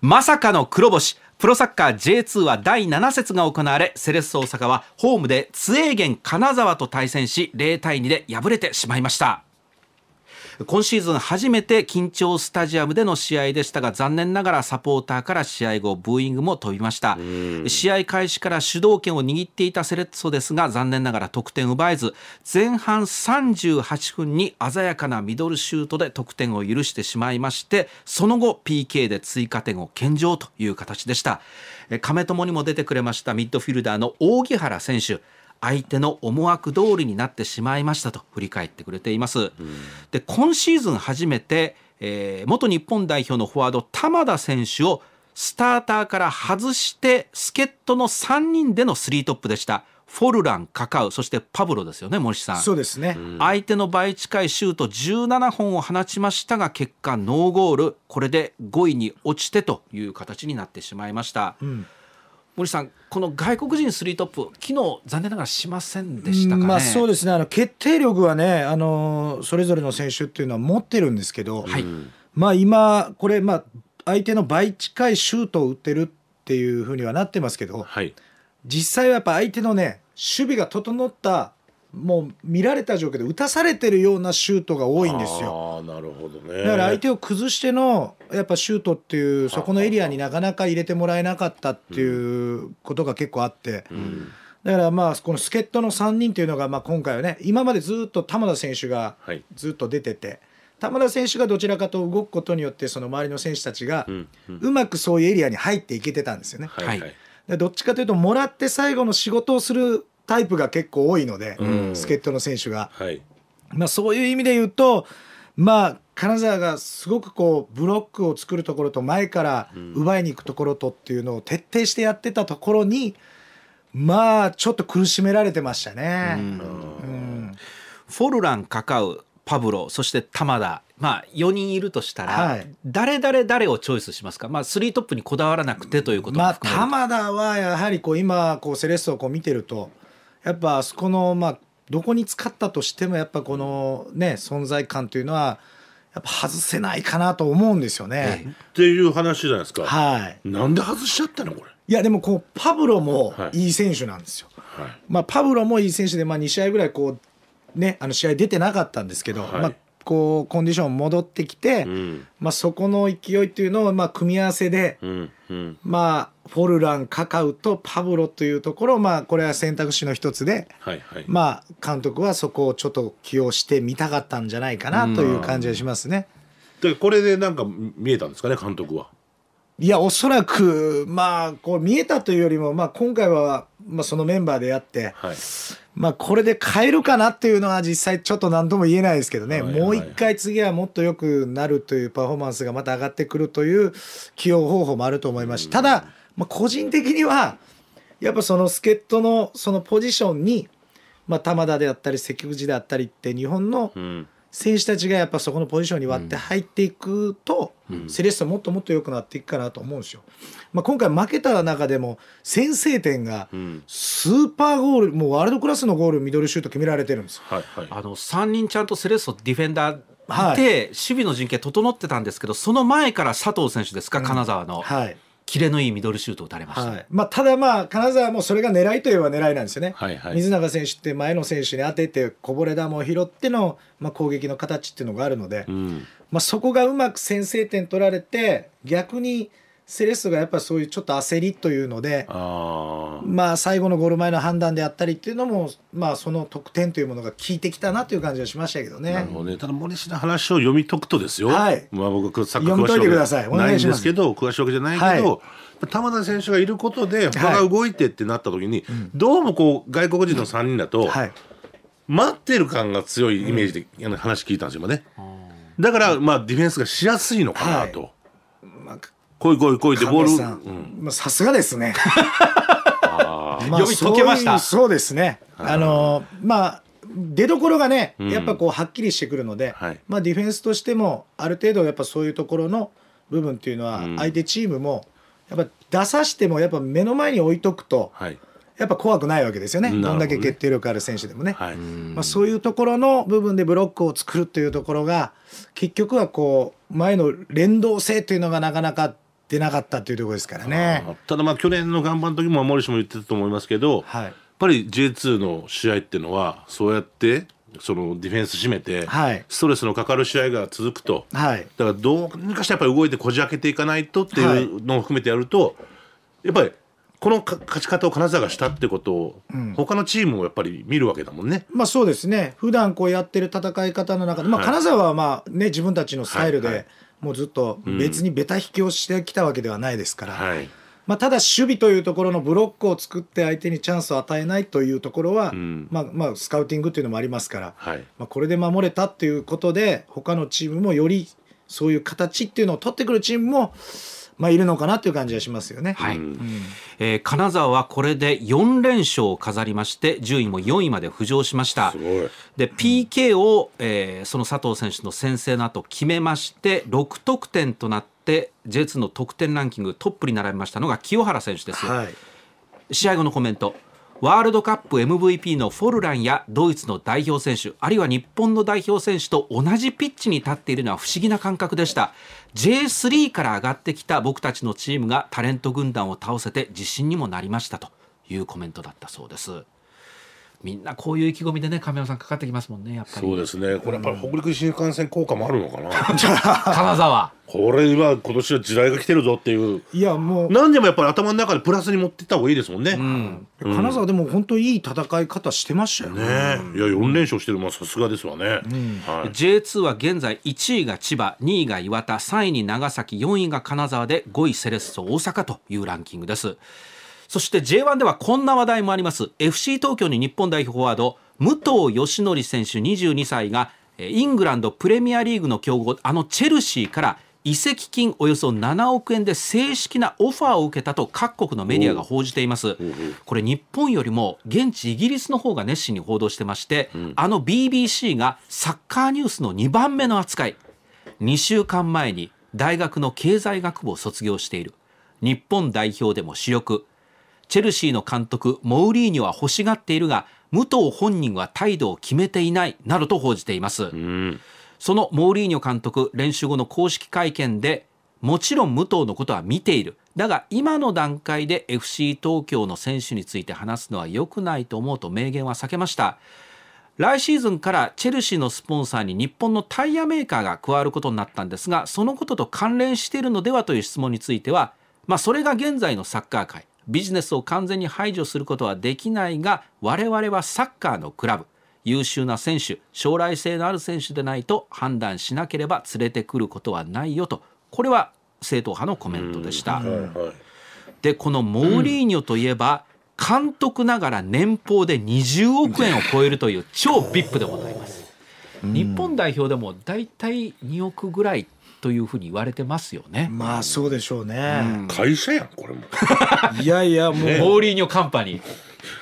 まさかの黒星プロサッカー J2 は第7節が行われセレッソ大阪はホームでツエーゲン金沢と対戦し0対2で敗れてしまいました今シーズン初めて緊張スタジアムでの試合でしたが残念ながらサポーターから試合後ブーイングも飛びました試合開始から主導権を握っていたセレッソですが残念ながら得点奪えず前半38分に鮮やかなミドルシュートで得点を許してしまいましてその後 PK で追加点を献上という形でした亀友にも出てくれましたミッドフィルダーの木原選手相手の思惑通りになってしまいましたと振り返ってくれています。で今シーズン初めて、えー、元日本代表のフォワード玉田選手をスターターから外して助っ人の3人での3トップでした。フォルラン、カカウ、そしてパブロですよね、森さん。そうですね。相手の倍近いシュート17本を放ちましたが、結果ノーゴール。これで5位に落ちてという形になってしまいました。うん森さん、この外国人スリートップ、昨日残念ながらしませんでした、ね、まあ、そうですねあの決定力はねあの、それぞれの選手っていうのは持ってるんですけど、はい、まあ、今、これ、まあ、相手の倍近いシュートを打ってるっていうふうにはなってますけど、はい、実際はやっぱ相手のね、守備が整ったもう見られた状況で打たされてるようなシュートが多いんですよ。あなるほどねだから相手を崩してのやっぱシュートっていうそこのエリアになかなか入れてもらえなかったっていうことが結構あって。うん、だからまあこの助っ人の3人というのがまあ今回はね今までずっと玉田選手がずっと出てて、はい、玉田選手がどちらかと動くことによってその周りの選手たちがうまくそういうエリアに入っていけてたんですよね。はい、はい、どっちかというともらって最後の仕事をするタイプが結構多いので、助っ人の選手が、はい、まあ、そういう意味で言うと、まあ、金沢がすごくこうブロックを作るところと前から奪いに行くところとっていうのを徹底してやってたところにまあちょっと苦しめられてましたね。うん、フォルランカカウパブロそして玉田まあ4人いるとしたら、はい、誰誰誰をチョイスしますか、まあ、3トップにこだわらなくてということもまあ、玉田はやはりこう今こうセレッソをこう見てるとやっぱあそこのまあどこに使ったとしてもやっぱこのね存在感というのはやっぱ外せないかなと思うんですよね。っていう話じゃないですか。はい。なんで外しちゃったのこれ。いやでもこうパブロもいい選手なんですよ。はい、まあパブロもいい選手でまあ2試合ぐらいこうねあの試合出てなかったんですけど、はい、まあこうコンディション戻ってきて、うん、まあ、そこの勢いっていうのをまあ組み合わせで、うんうん、まあ、フォルランカカウとパブロというところ、まあ、これは選択肢の一つで、はいはい、まあ、監督はそこをちょっと起用してみたかったんじゃないかなという感じがしますね。でこれでなんか見えたんですかね監督は。いやおそらく、まあ、こう見えたというよりも、まあ、今回は、まあ、そのメンバーであって、はいまあ、これで変えるかなっていうのは実際ちょっと何とも言えないですけどね、もう一回次はもっと良くなるというパフォーマンスがまた上がってくるという起用方法もあると思いますし、ただ、まあ、個人的には、やっぱその助っ人のそのポジションに、まあ、玉田であったり関口であったりって日本の、うん選手たちがやっぱそこのポジションに割って入っていくと、うん、セレッソもっともっと良くなっていくかなと思うんですよ。まあ、今回負けた中でも先制点がスーパーゴール、もうワールドクラスのゴールミドルシュート決められてるんですよ。はいはい、あの3人ちゃんとセレッソディフェンダーで、はい、守備の陣形整ってたんですけどその前から佐藤選手ですか金沢の。はいキレのいいミドルシュートを打たれました、はい、まあ、ただ、まあ、金沢もそれが狙いといえば狙いなんですよね、はいはい、水永選手って前の選手に当ててこぼれ球を拾っての、まあ、攻撃の形っていうのがあるので、うん、まあ、そこがうまく先制点取られて逆にセレッソがやっぱそういうちょっと焦りというのでまあ最後のゴール前の判断であったりっていうのも、まあ、その得点というものが効いてきたなという感じはしましたけどね。なるほどねただ森氏の話を読み解くとですよ、はいまあ、僕サッカー詳しいわけないんですけど詳しいわけじゃないけど、はい、玉田選手がいることで他が動いてってなった時に、はい、どうもこう外国人の3人だと、うんはい、待ってる感が強いイメージで、話聞いたんですよね。だからまあディフェンスがしやすいのかなと。まあ来い来い来いでボールさすがですね読み解けましたそうですねあのまあ出どころがね、やっぱこうはっきりしてくるので、まあ、ディフェンスとしてもある程度やっぱそういうところの部分っていうのは相手チームもやっぱ出さしてもやっぱ目の前に置いとくと、やっぱ怖くないわけですよね、ど、ね、んだけ決定力ある選手でもね、はい、まあ、そういうところの部分でブロックを作るというところが結局はこう前の連動性というのがなかなか出なかったていうところですからね。ただまあ去年の頑張る時も森氏も言ってたと思いますけど、はい、やっぱり J2 の試合っていうのはそうやってそのディフェンス締めて、ストレスのかかる試合が続くと、はい、だからどうにかしてやっぱり動いてこじ開けていかないとっていうのを含めてやると、やっぱりこの勝ち方を金沢がしたってことを、うん、他のチームもやっぱり見るわけだもんね。まあそうですね普段こうやってる戦い方の中で、まあ、金沢はまあね、自分たちのスタイルで、はい、もうずっと別にベタ引きをしてきたわけではないですから、うん、まあ、ただ守備というところのブロックを作って相手にチャンスを与えないというところは、うん、まあ、まあスカウティングというのもありますから、はい、まあ、これで守れたということで他のチームもよりそういう形っていうのを取ってくるチームもまあ、いるのかなという感じがしますよね、はいうん、えー、金沢はこれで4連勝を飾りまして順位も4位まで浮上しましたで PK を、えー、その佐藤選手の先制の後決めまして6得点となって J2 の得点ランキングトップに並びましたのが清原選手です、はい、試合後のコメントワールドカップ MVP のフォルランやドイツの代表選手あるいは日本の代表選手と同じピッチに立っているのは不思議な感覚でした J3 から上がってきた僕たちのチームがタレント軍団を倒せて自信にもなりましたというコメントだったそうです。みんなこういう意気込みでね亀山さんかかってきますもんねやっぱりそうですねこれやっぱり北陸新幹線効果もあるのかな <laughs> 金沢これは今年は時代が来てるぞっていういやもう何でもやっぱり頭の中でプラスに持ってった方がいいですもんね、うん金沢でも本当いい戦い方してましたよね、ね、いや四連勝してるまあ、さすがですわね、うんはい、J2 は現在1位が千葉2位が岩田3位に長崎4位が金沢で5位セレッソ大阪というランキングですそして J1 ではこんな話題もあります FC 東京に日本代表フォワード武藤義則選手22歳がイングランドプレミアリーグの強豪あのチェルシーから移籍金およそ7億円で正式なオファーを受けたと各国のメディアが報じていますこれ日本よりも現地イギリスの方が熱心に報道してまして、あの BBC がサッカーニュースの2番目の扱い2週間前に大学の経済学部を卒業している日本代表でも主力チェルシーの監督モウリーニョは欲しがっているが武藤本人は態度を決めていないなどと報じています、そのモウリーニョ監督練習後の公式会見でもちろん武藤のことは見ているだが今の段階で FC 東京の選手について話すのは良くないと思うと明言は避けました来シーズンからチェルシーのスポンサーに日本のタイヤメーカーが加わることになったんですがそのことと関連しているのではという質問については、まあ、それが現在のサッカー界ビジネスを完全に排除することはできないが我々はサッカーのクラブ優秀な選手将来性のある選手でないと判断しなければ連れてくることはないよとこれは正統派のコメントでした。でこのモーリーニョといえば、うん、監督ながら年俸で20億円を超えるという超 VIP でございます。日本代表でも大体2億ぐらいというふうに言われてますよね。まあそうでしょうね。うん、会社やんこれも。<laughs> いやいやもう、ね、モーリーニョカンパニー。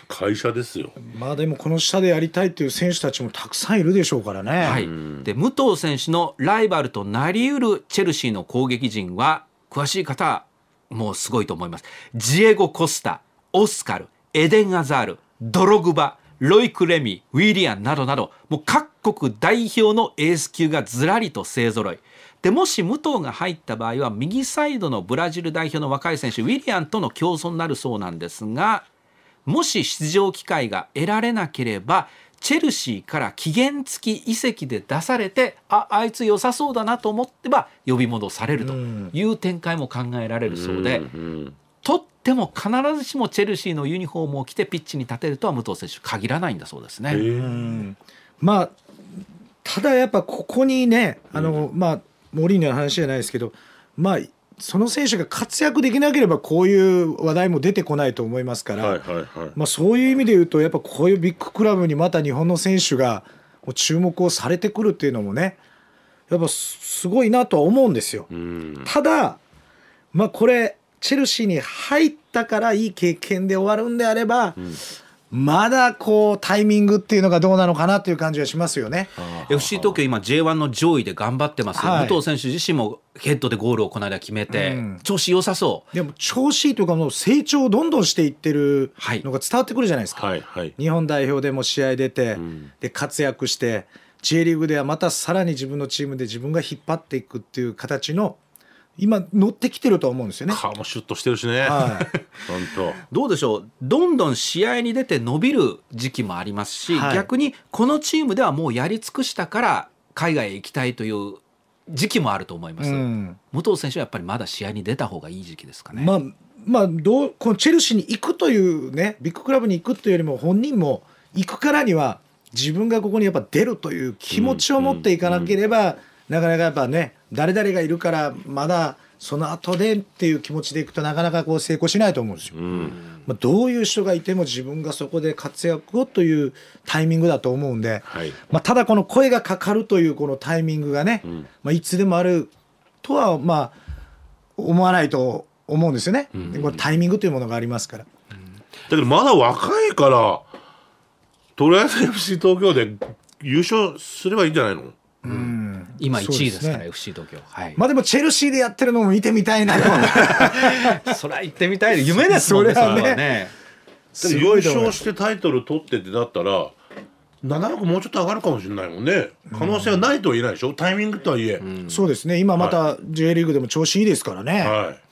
会社ですよ。まあでもこの下でやりたいっていう選手たちもたくさんいるでしょうからね。はい。で武藤選手のライバルとなりうるチェルシーの攻撃陣は詳しい方はもうすごいと思います。ジエゴコスタ、オスカル、エデンアザール、ドログバ。ロイク・レミウィリアンなどなどもう各国代表のエース級がずらりと勢ぞろいでもし武藤が入った場合は右サイドのブラジル代表の若い選手ウィリアンとの競争になるそうなんですがもし出場機会が得られなければチェルシーから期限付き移籍で出されてああいつ良さそうだなと思ってば呼び戻されるという展開も考えられるそうで、とっても必ずしもチェルシーのユニフォームを着てピッチに立てるとは武藤選手限らないんだそうですね。まあただやっぱここにねあの、まあモリーニの話じゃないですけど、まあ、その選手が活躍できなければこういう話題も出てこないと思いますから、はいはいはい、まあ、そういう意味で言うとやっぱこういうビッグクラブにまた日本の選手が注目をされてくるっていうのもねやっぱすごいなとは思うんですよ。ただ、まあ、これチェルシーに入ったからいい経験で終わるんであれば、うんまだこうタイミングっていうのがどうなのかなという感じがしますよね。FC 東京今 J1 の上位で頑張ってます、はい、武藤選手自身もヘッドでゴールをこの間決めて、うん、調子良さそうでも調子いいというかも成長をどんどんしていってるのが伝わってくるじゃないですか、はいはいはい、日本代表でも試合出て、うん、で活躍して J リーグではまたさらに自分のチームで自分が引っ張っていくっていう形の今乗ってきてると思うんですよね顔もシュッとしてるしね、はい、<laughs> 本当どうでしょうどんどん試合に出て伸びる時期もありますし、はい、逆にこのチームではもうやり尽くしたから海外へ行きたいという時期もあると思います、うん、武藤選手はやっぱりまだ試合に出た方がいい時期ですかね。まあまあ、どうこのチェルシーに行くというねビッグクラブに行くというよりも本人も行くからには自分がここにやっぱ出るという気持ちを持っていかなければ、うんうんなかなかやっぱね誰々がいるからまだその後でっていう気持ちでいくとなかなかこう成功しないと思うんですよ。うん、まあ、どういう人がいても自分がそこで活躍をというタイミングだと思うんで、はい、まあ、ただこの声がかかるというこのタイミングがね、うん、まあ、いつでもあるとはまあ思わないと思うんですよね、うん、これタイミングというものがありますから。だけどまだ若いからとりあえず FC 東京で優勝すればいいんじゃないの、うん今1位ですから、ね、FC 東京、はい、まあでもチェルシーでやってるのも見てみたいな <laughs> そりゃ行ってみたい <laughs> 夢ですもんねそれはね優勝してタイトル取ってってだったら7億もうちょっと上がるかもしれないもんね可能性はないとは言えないでしょ、うん、タイミングとはいえ、うん、そうですね今また J リーグでも調子いいですからね、はい、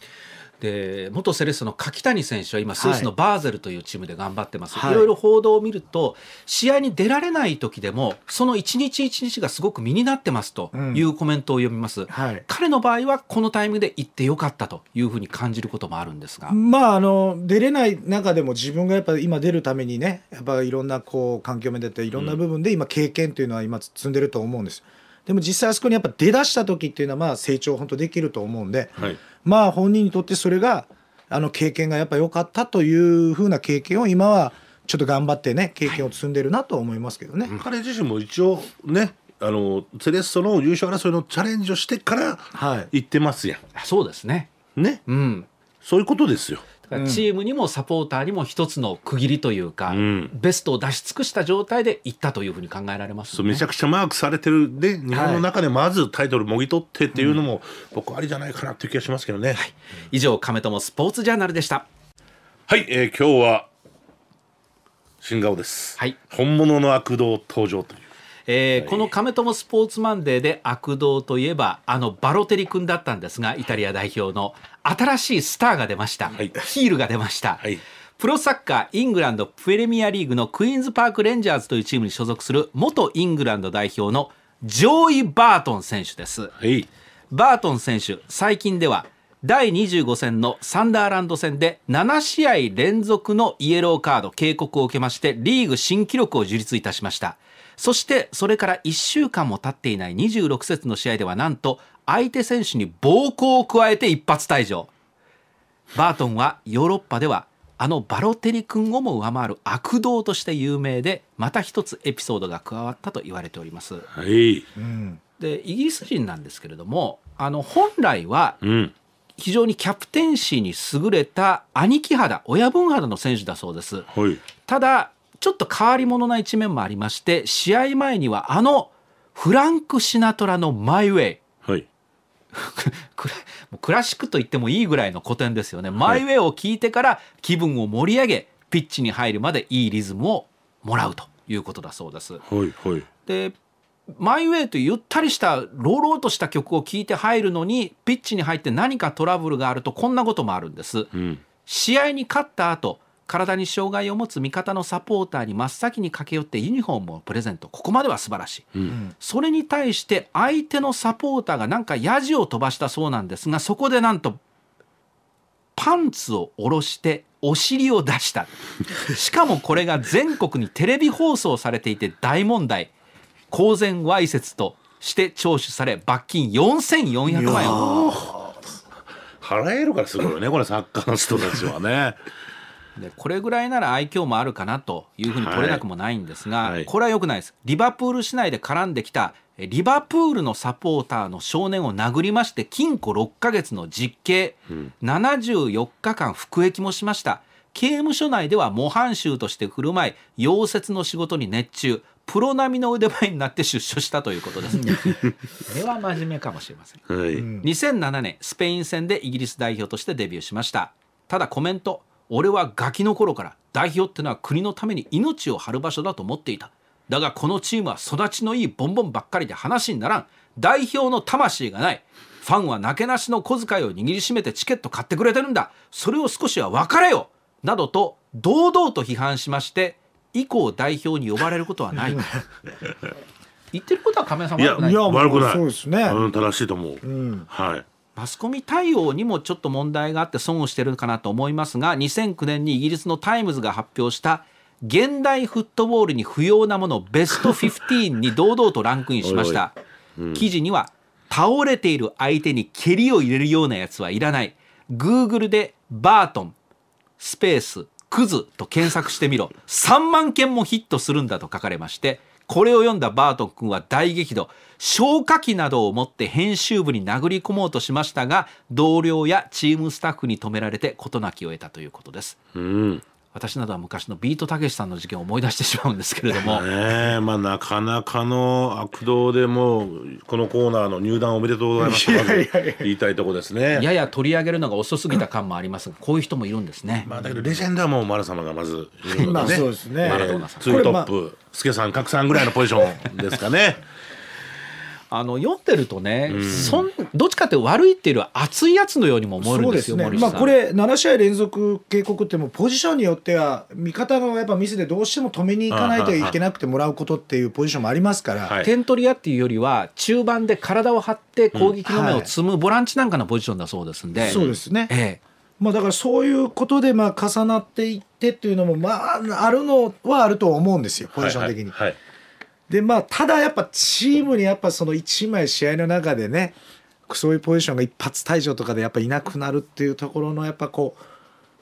で元セレッソの柿谷選手は今スイスのバーゼルというチームで頑張ってます、はい、いろいろ報道を見ると試合に出られない時でもその一日一日がすごく身になってますというコメントを読みます、うんはい、彼の場合はこのタイミングで行ってよかったというふうに感じることもあるんですが、まあ、あの出れない中でも自分がやっぱ今出るためにねやっぱいろんなこう環境面でいろんな部分で今経験というのは今積んでると思うんです。うんでも実際あそこにやっぱ出だした時っていうのはまあ成長本当できると思うんで、はい、まあ本人にとってそれがあの経験がやっぱ良かったというふうな経験を今はちょっと頑張ってね経験を積んでるなと思いますけどね。はい、彼自身も一応ねあのセレッソの優勝争いのチャレンジをしてから行ってますやん、はい、そうですねね、うん、そういうことですよチームにもサポーターにも一つの区切りというか、うん、ベストを出し尽くした状態でいったというふうに考えられます、ね、めちゃくちゃマークされてるで日本の中でまずタイトルもぎ取ってっていうのも、はい、僕ありじゃないかなという気がしますけどね、はい、以上亀友スポーツジャーナルでしたはい、えー、今日は新顔です、はい、本物の悪童登場というえーこの亀友スポーツマンデーで悪道といえばあのバロテリ君だったんですがイタリア代表の新しいスターが出ました、はい、ヒールが出ました。はいプロサッカーイングランドプレミアリーグのクイーンズパークレンジャーズというチームに所属する元イングランド代表のジョイ・バートン選手です、はい、バートン選手最近では第25戦のサンダーランド戦で7試合連続のイエローカード警告を受けましてリーグ新記録を樹立いたしましたそしてそれから1週間も経っていない26節の試合ではなんと相手選手に暴行を加えて一発退場バートンはヨーロッパではあのバロテリ君をも上回る悪童として有名でまた一つエピソードが加わったと言われております。はい、でイギリス人なんですけれどもあの本来は非常にキャプテンシーに優れた兄貴肌親分肌の選手だそうです。はい、ただちょっと変わり者な一面もありまして試合前にはあのフランク・シナトラの「マイ・ウェイ」はい、<laughs> クラシックと言ってもいいぐらいの古典ですよね「はい、マイ・ウェイ」を聴いてから気分を盛り上げピッチに入るまでいいリズムをもらうということだそうです。はい、はい、でマイウェイというゆったりしたろうとした曲を聴いて入るのにピッチに入って何かトラブルがあるとこんなこともあるんです、うん、試合に勝った後体に障害を持つ味方のサポーターに真っ先に駆け寄ってユニフォームをプレゼントここまでは素晴らしい、うん、それに対して相手のサポーターがなんかやじを飛ばしたそうなんですがそこでなんとパンツを下ろしてお尻を出した <laughs> しかもこれが全国にテレビ放送されていて大問題公然わいせつとして聴取され罰金4400万円払えるからすごいよねこれサッカーの人たちはねでこれぐらいなら愛嬌もあるかなというふうに取れなくもないんですが、はい、これは良くないですリバプール市内で絡んできたリバプールのサポーターの少年を殴りまして禁錮6ヶ月の実刑、うん、74日間服役もしました刑務所内では模範囚として振る舞い溶接の仕事に熱中プロ並みの腕前になって出所したということです <laughs> これは真面目かもしれません、はい、2007年スペイン戦でイギリス代表としてデビューしましたただコメント俺はガキの頃から代表ってのは国のために命を張る場所だと思っていただがこのチームは育ちのいいボンボンばっかりで話にならん代表の魂がないファンはなけなしの小遣いを握りしめてチケット買ってくれてるんだそれを少しは分かれよなどと堂々と批判しまして以降代表に呼ばれることはない <laughs> 言ってることは亀井さん悪くないいや悪くないそうですね、うん、正しいと思う、うん、はいマスコミ対応にもちょっと問題があって損をしてるかなと思いますが2009年にイギリスのタイムズが発表した現代フットボールに不要なものベスト15に堂々とランクインしましたうん、記事には倒れている相手に蹴りを入れるようなやつはいらない Google でバートンスペースクズと検索してみろ3万件もヒットするんだと書かれましてこれを読んだバート君は大激怒消火器などを持って編集部に殴り込もうとしましたが同僚やチームスタッフに止められて事なきを得たということです、うん、私などは昔のビートたけしさんの事件を思い出してしまうんですけれども、ね <laughs> まあ、なかなかの悪道でもこのコーナーの入団おめでとうございますと言いたいとこですねやや取り上げるのが遅すぎた感もありますがこういう人もいるんですね、まあ、だけどレジェンドはもうマラ様がまず、ね、<laughs> そうですね、えー、ツートップ、まあ、助さん賀来さんぐらいのポジションですかねあの読んでるとね、うん、そんどっちかって悪いっていうよりは熱いやつのようにも思えるんですよ、すね、まあ、これ、7試合連続警告っても、ポジションによっては、味方のやっぱミスでどうしても止めに行かないといけなくてもらうことっていうポジションもありますから、点取り屋っていうよりは、中盤で体を張って、攻撃の目を積むボランチなんかのポジションだそうですんで、うんはい、そうですね、ええ、まあ、だからそういうことでまあ重なっていってっていうのも、まあ、あるのはあると思うんですよ、ポジション的に。はいはいはいでまあただやっぱチームにやっぱその1枚試合の中でねそういうポジションが一発退場とかでやっぱいなくなるっていうところのやっぱこう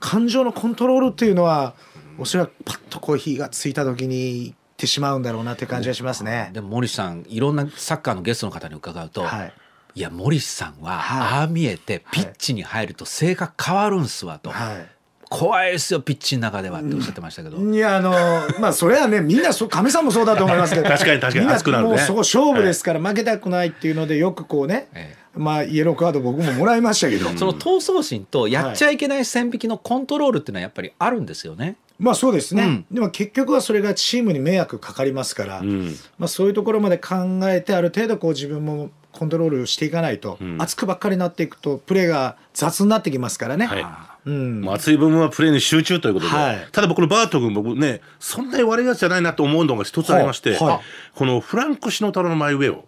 感情のコントロールっていうのはおそらくパッとーヒ火がついた時にってしまうんだろうなって感じがしますね。でも森さんいろんなサッカーのゲストの方に伺うと、はい、いや森さんは、ああ見えてピッチに入ると性格変わるんすわと、はい、怖いですよピッチの中ではっておっしゃってましたけど、いやあの <laughs> まあそれはねみんなそうさんもそうだと思いますけど <laughs> 確かに確かに熱くなるねもうそこ勝負ですから、負けたくないっていうのでよくこうね、ええまあ、イエローカード僕ももらいましたけどその闘争心とやっちゃいけない線引きのコントロールっていうのはやっぱりあるんですよね。まあそうですね、うん、でも結局はそれがチームに迷惑かかりますから、うん、まあ、そういうところまで考えてある程度こう自分もコントロールしていかないと、うん、熱くばっかりなっていくとプレーが雑になってきますからね。はいうん、熱い部分はプレーに集中ということで、はい、ただ僕のバート君僕ねそんなに悪いやつじゃないなと思うのが一つありまして、はいはい、このフランク・シノタロの「マイ・ウェイ」を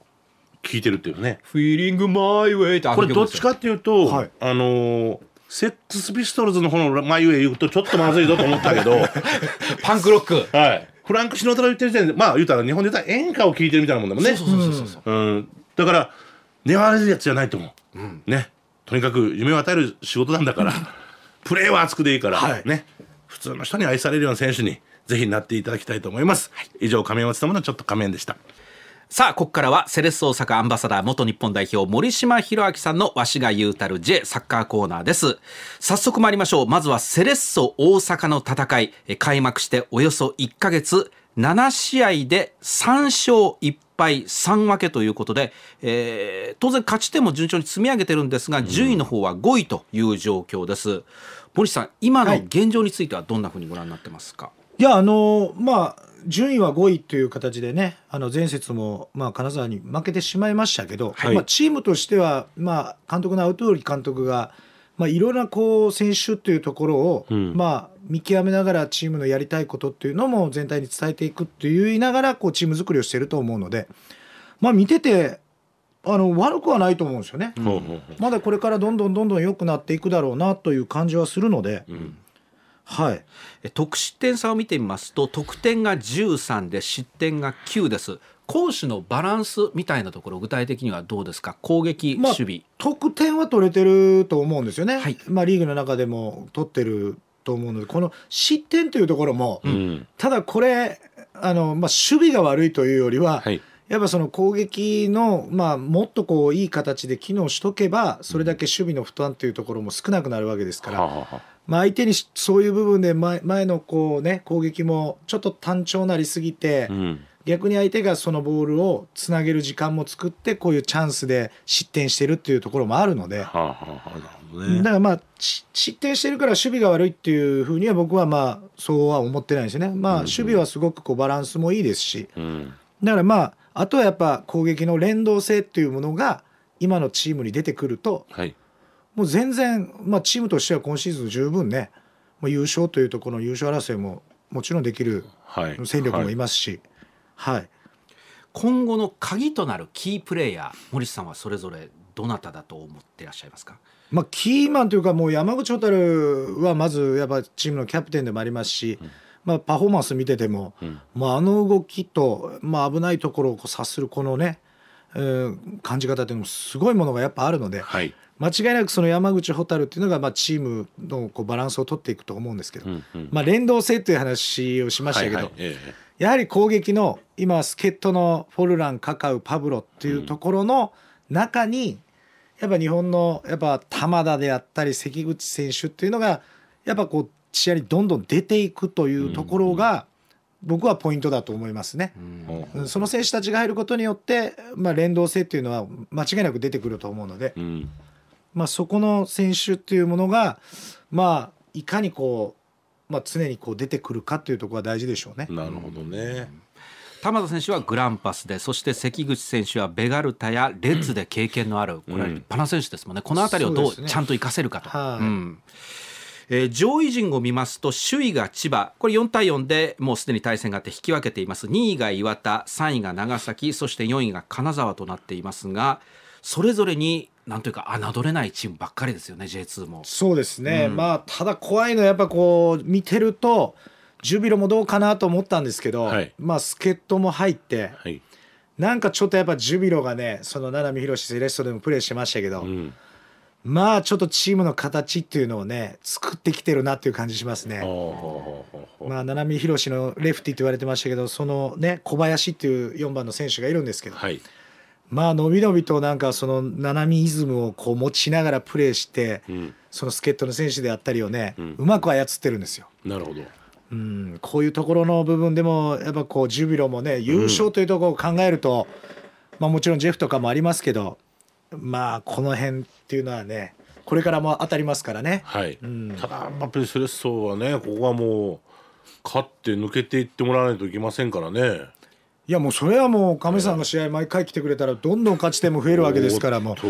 聴いてるっていうね「フィーリング・マイ・ウェイ」ってこれどっちかっていうと、あのーセックスピストルズの方の眉へ言うとちょっとまずいぞと思ったけど <laughs> パンクロックはいフランク・シノタラ言ってる時点でまあ言うたら日本で言ったら演歌を聴いてるみたいなもんだもんねそうそうそうそう、うん、だから根悪いやつじゃないと思う、うん、ねとにかく夢を与える仕事なんだからプレーは熱くでいいから、はい、ね普通の人に愛されるような選手にぜひなっていただきたいと思います、はい、以上亀山つたものちょっと仮面でしたさあここからはセレッソ大阪アンバサダー元日本代表森島弘明さんの「わしが言うたる J」サッカーコーナーです早速参りましょうまずはセレッソ大阪の戦い開幕しておよそ1ヶ月7試合で3勝1敗3分けということで、えー、当然勝ち点も順調に積み上げてるんですが、順位の方は5位という状況です。森さん、今の現状についてはどんなふうにご覧になってますか。はい、いやあのまあ順位は5位という形でね、あの前節もまあ金沢に負けてしまいましたけど、はい、まあチームとしてはまあ監督のアウトドリ監督がまあいろなこう選手というところを、うん、まあ見極めながらチームのやりたいことっていうのも全体に伝えていくって言いながらこうチーム作りをしてると思うので、まあ、見ててあの悪くはないと思うんですよね、うん、まだこれからどんどんどんどん良くなっていくだろうなという感じはするので。うんはい、得失点差を見てみますと得点が13で失点が9です攻守のバランスみたいなところ具体的にはどうですか攻撃、まあ、守備得点は取れてると思うんですよね、はい、まあ、リーグの中でも取ってると思うのでこの失点というところも、うん、ただこれあの、まあ、守備が悪いというよりは、はい、やっぱその攻撃の、まあ、もっとこういい形で機能しとけばそれだけ守備の負担というところも少なくなるわけですから。まあ、相手にそういう部分で前前のこう、ね、攻撃もちょっと単調なりすぎて、うん、逆に相手がそのボールをつなげる時間も作ってこういうチャンスで失点してるっていうところもあるので、はあはあ、どね。だからまあ失点してるから守備が悪いっていうふうには僕はまあそうは思ってないですね。まあ守備はすごくこうバランスもいいですし、うん、だからまああとはやっぱ攻撃の連動性っていうものが今のチームに出てくると、はい、もう全然まあチームとしては今シーズン十分ね、もう優勝というとこの優勝争いももちろんできる戦力もいますし、はい、はい今後の鍵となるキープレーヤー森さんはそれぞれどなただと思っていらっしゃいますかまあ、キーマンというかもう山口蛍はまずやっぱチームのキャプテンでもありますし、まあ、パフォーマンス見てても、もあ、あの動きと、まあ、危ないところを察するこのね、えー、感じ方というのもすごいものがやっぱあるので、はい、間違いなくその山口蛍っていうのがまあチームのこうバランスを取っていくと思うんですけど、うんうん、まあ、連動性という話をしましたけど、はいはいええ、やはり攻撃の今助っ人のフォルランカカウパブロっていうところの中に、やっぱ日本のやっぱ玉田であったり関口選手っていうのがやっぱこう試合にどんどん出ていくというところが、僕はポイントだと思いますね、その選手たちが入ることによって、まあ、連動性っていうのは間違いなく出てくると思うので、まあ、そこの選手っていうものが、まあ、いかにこう、まあ、常にこう出てくるかっていうところが大事でしょうね。なるほどね、うん玉田選手はグランパスでそして関口選手はベガルタやレッズで経験のあるこれは立派な選手ですもんね、この辺りをどうちゃんと生かせるかと。えー、上位陣を見ますと首位が千葉これ4対4でもうすでに対戦があって引き分けています2位が岩田3位が長崎そして4位が金沢となっていますがそれぞれになんというか侮れないチームばっかりですよね J2 もそうですね、うん、まあただ怖いのはやっぱこう見てるとジュビロもどうかなと思ったんですけど、はい、まあ助っ人も入って、はい、なんかちょっとやっぱジュビロがねその七海博セレストでもプレーしてましたけど、うん、まあちょっとチームの形っていうのをね作ってきてるなっていう感じしますね。まあ七海博のレフティって言われてましたけどそのね小林っていう4番の選手がいるんですけど。はいまあのびのびとなんかその七海イズムをこう持ちながらプレーして、うん、その助っ人の選手であったりをね、うん、うまく操ってるんですよ。なるほどうん、こういうところの部分でもやっぱこうジュビロもね優勝というところを考えると、うん、まあ、もちろんジェフとかもありますけどまあこの辺っていうのはねこれからも当たりますからね。はいうん、ただまあ、ペりセレッソはねここはもう勝って抜けていってもらわないといけませんからね。いやもうそれはもう亀さんが試合毎回来てくれたらどんどん勝ち点も増えるわけですからもう実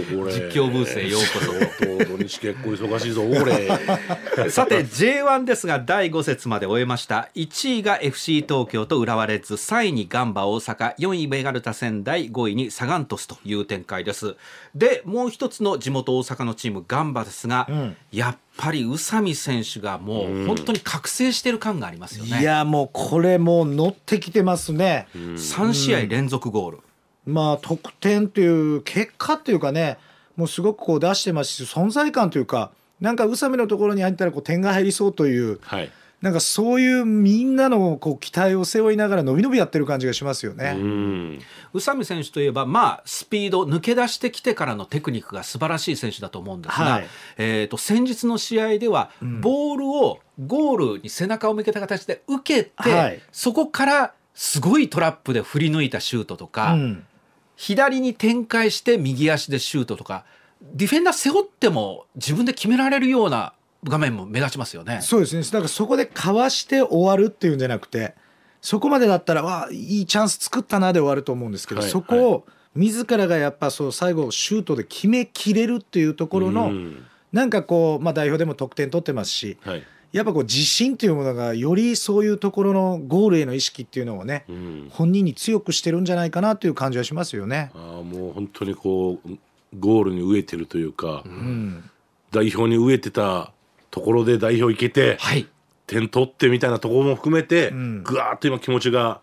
況ブースへようこそ土日結構忙しいぞ俺 <laughs> さて J1 ですが第5節まで終えました1位が FC 東京と浦和レッズ3位にガンバ大阪4位ベガルタ仙台5位にサガン鳥栖という展開ですでもう一つの地元大阪のチームガンバですが、うん、やっぱり宇佐美選手がもう本当に覚醒してる感がありますよね。いやもうこれもう乗ってきてますね。3試合連続ゴール。まあ得点という結果というかね、もうすごくこう出してますし存在感というか、なんか宇佐美のところに入ったらこう点が入りそうという。はいなんかそういうみんなのこう期待を背負いながら伸び伸びやってる感じがしますよね。宇佐美選手といえば、まあ、スピード抜け出してきてからのテクニックが素晴らしい選手だと思うんですが、はい、えーと、先日の試合では、ボールをゴールに背中を向けた形で受けて、はい、そこからすごいトラップで振り抜いたシュートとか、うん、左に展開して右足でシュートとかディフェンダー背負っても自分で決められるような画面も目立ちますよね。そうですね。だからそこでかわして終わるっていうんじゃなくて、そこまでだったらわあいいチャンス作ったなで終わると思うんですけど、はい、そこを自らがやっぱそう最後シュートで決めきれるっていうところの、なんかこうまあ代表でも得点取ってますし。やっぱこう自信というものがよりそういうところのゴールへの意識っていうのをね、本人に強くしてるんじゃないかなという感じはしますよね。あもう本当にこうゴールに飢えてるというか、代表に飢えてたところで代表いけて、はい、点取ってみたいなところも含めて、うん、ぐわっと今気持ちが。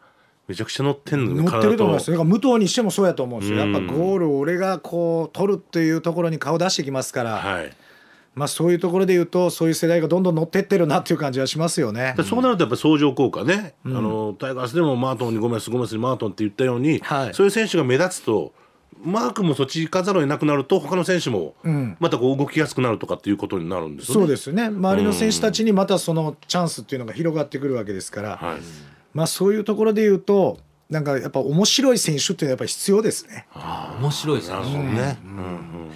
めちゃくちゃ乗ってんの乗ってると思いますだから武藤にしてもそうやと思うんですよ、やっぱゴールを俺がこう取るっていうところに顔出してきますから、はい、まあ、そういうところで言うとそういう世代がどんどん乗ってってるなっていう感じはしますよね。そうなるとやっぱ相乗効果ね、うん、あのタイガースでもマートンにゴメスゴメスにマートンって言ったように、はい、そういう選手が目立つとマークもそっち行かざるを得なくなると他の選手もまたこう動きやすくなるとかっていうことになるんですよね、そうですね周りの選手たちにまたそのチャンスっていうのが広がってくるわけですから、はい、まあ、そういうところで言うとなんかやっぱ面白い選手っていうのはやっぱ必要ですね。あ面白い選手ね、うん、うんうん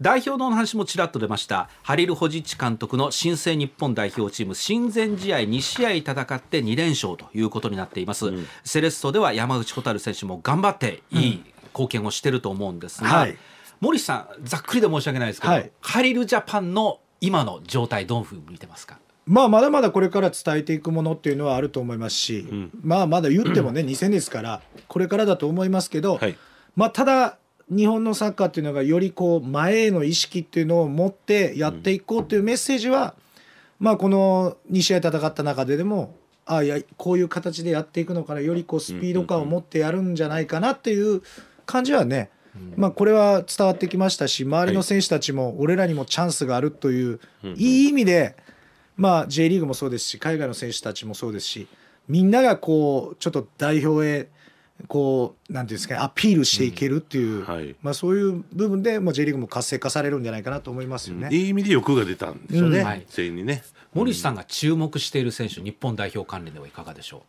代表の話もちらっと出ましたハリル・ホジッチ監督の新生日本代表チーム親善試合2試合戦って2連勝ということになっています、うん、セレッソでは山口蛍選手も頑張っていい貢献をしてると思うんですが、はい、森さんざっくりで申し訳ないですけど、はい、カリルジャパンの今の状態どういうふうに見てますかまあ、まだまだこれから伝えていくものっていうのはあると思いますし、うん、まあまだ言ってもね、2000 <clears throat> ですから、これからだと思いますけど、はい、まあ、ただ、日本のサッカーっていうのが、よりこう前への意識っていうのを持ってやっていこうっていうメッセージは、まあ、この2試合戦った中ででも、ああ、いや、こういう形でやっていくのかな、よりこうスピード感を持ってやるんじゃないかなっていう。感じはね、まあ、これは伝わってきましたし周りの選手たちも俺らにもチャンスがあるという、い、い意味で、まあ、J リーグもそうですし海外の選手たちもそうですしみんながこうちょっと代表へこうなんていうんですか、アピールしていけるっていう、うんはい、まあ、そういう部分で、まあ、J リーグも活性化されるんじゃないかなと思いますよね。うん、いい意味で欲が出たんですよね、はい、全員にね。森さんが注目している選手、日本代表関連ではいかがでしょう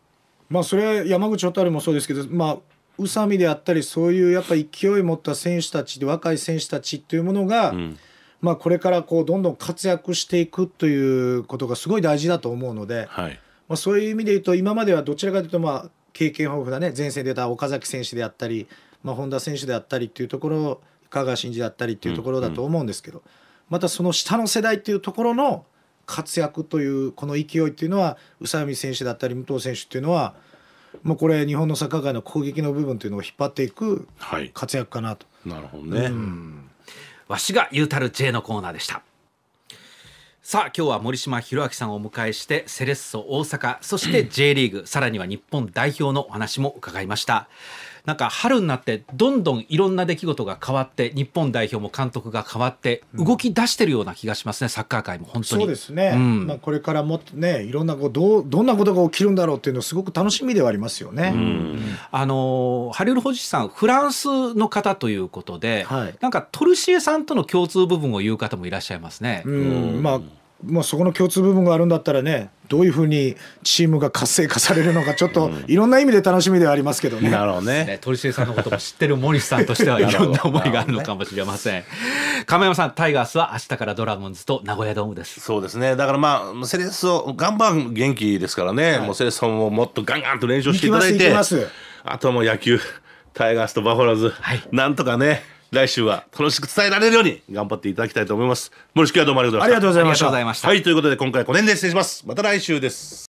まあ、それは山口蛍もそうですけど、まあ、宇佐美であったりそういうやっぱ勢い持った選手たち若い選手たちというものが、うん、まあ、これからこうどんどん活躍していくということがすごい大事だと思うので、はい、まあ、そういう意味で言うと今まではどちらかというとまあ経験豊富なね前線でた岡崎選手であったり、まあ、本田選手であったりというところ香川真司であったりというところだと思うんですけど、うんうん、またその下の世代というところの活躍というこの勢いというのは宇佐美選手だったり武藤選手というのは。まうこれ日本のサッカー界の攻撃の部分というのを引っ張っていく活躍かなと。はい、なるほどね、うん、わしがゆうたる J のコーナーでした。さあ今日は森島弘明さんをお迎えしてセレッソ大阪そして J リーグさらには日本代表のお話も伺いました。なんか春になってどんどんいろんな出来事が変わって日本代表も監督が変わって動き出してるような気がしますね、サッカー界も本当にそうですね、うん、まあ、これからもっとねいろんなこうどうどんなことが起きるんだろうっていうのすごく楽しみではありますよね、うん、あのハリウル・ホジさんフランスの方ということで、はい、なんかトルシエさんとの共通部分を言う方もいらっしゃいますね。うん、まあまあ、そこの共通部分があるんだったらねどういうふうにチームが活性化されるのかちょっといろんな意味で楽しみではありますけどね。なるほどね。鳥瀬さんのことも知ってる森さんとしては <laughs> いろんな思いがあるのかもしれません。亀山さんタイガースは明日からドラゴンズと名古屋ドームです。そうですね。だからまあセレッソガンバン元気ですからね。はい、もうセレッソももっとガンガンと練習していただいて、あとも野球タイガースとバファローズ、はい、なんとかね。来週は楽しく伝えられるように頑張っていただきたいと思います。森式はどうもありがとうございました。ありがとうございました。はい、ということで今回この辺で失礼します。また来週です。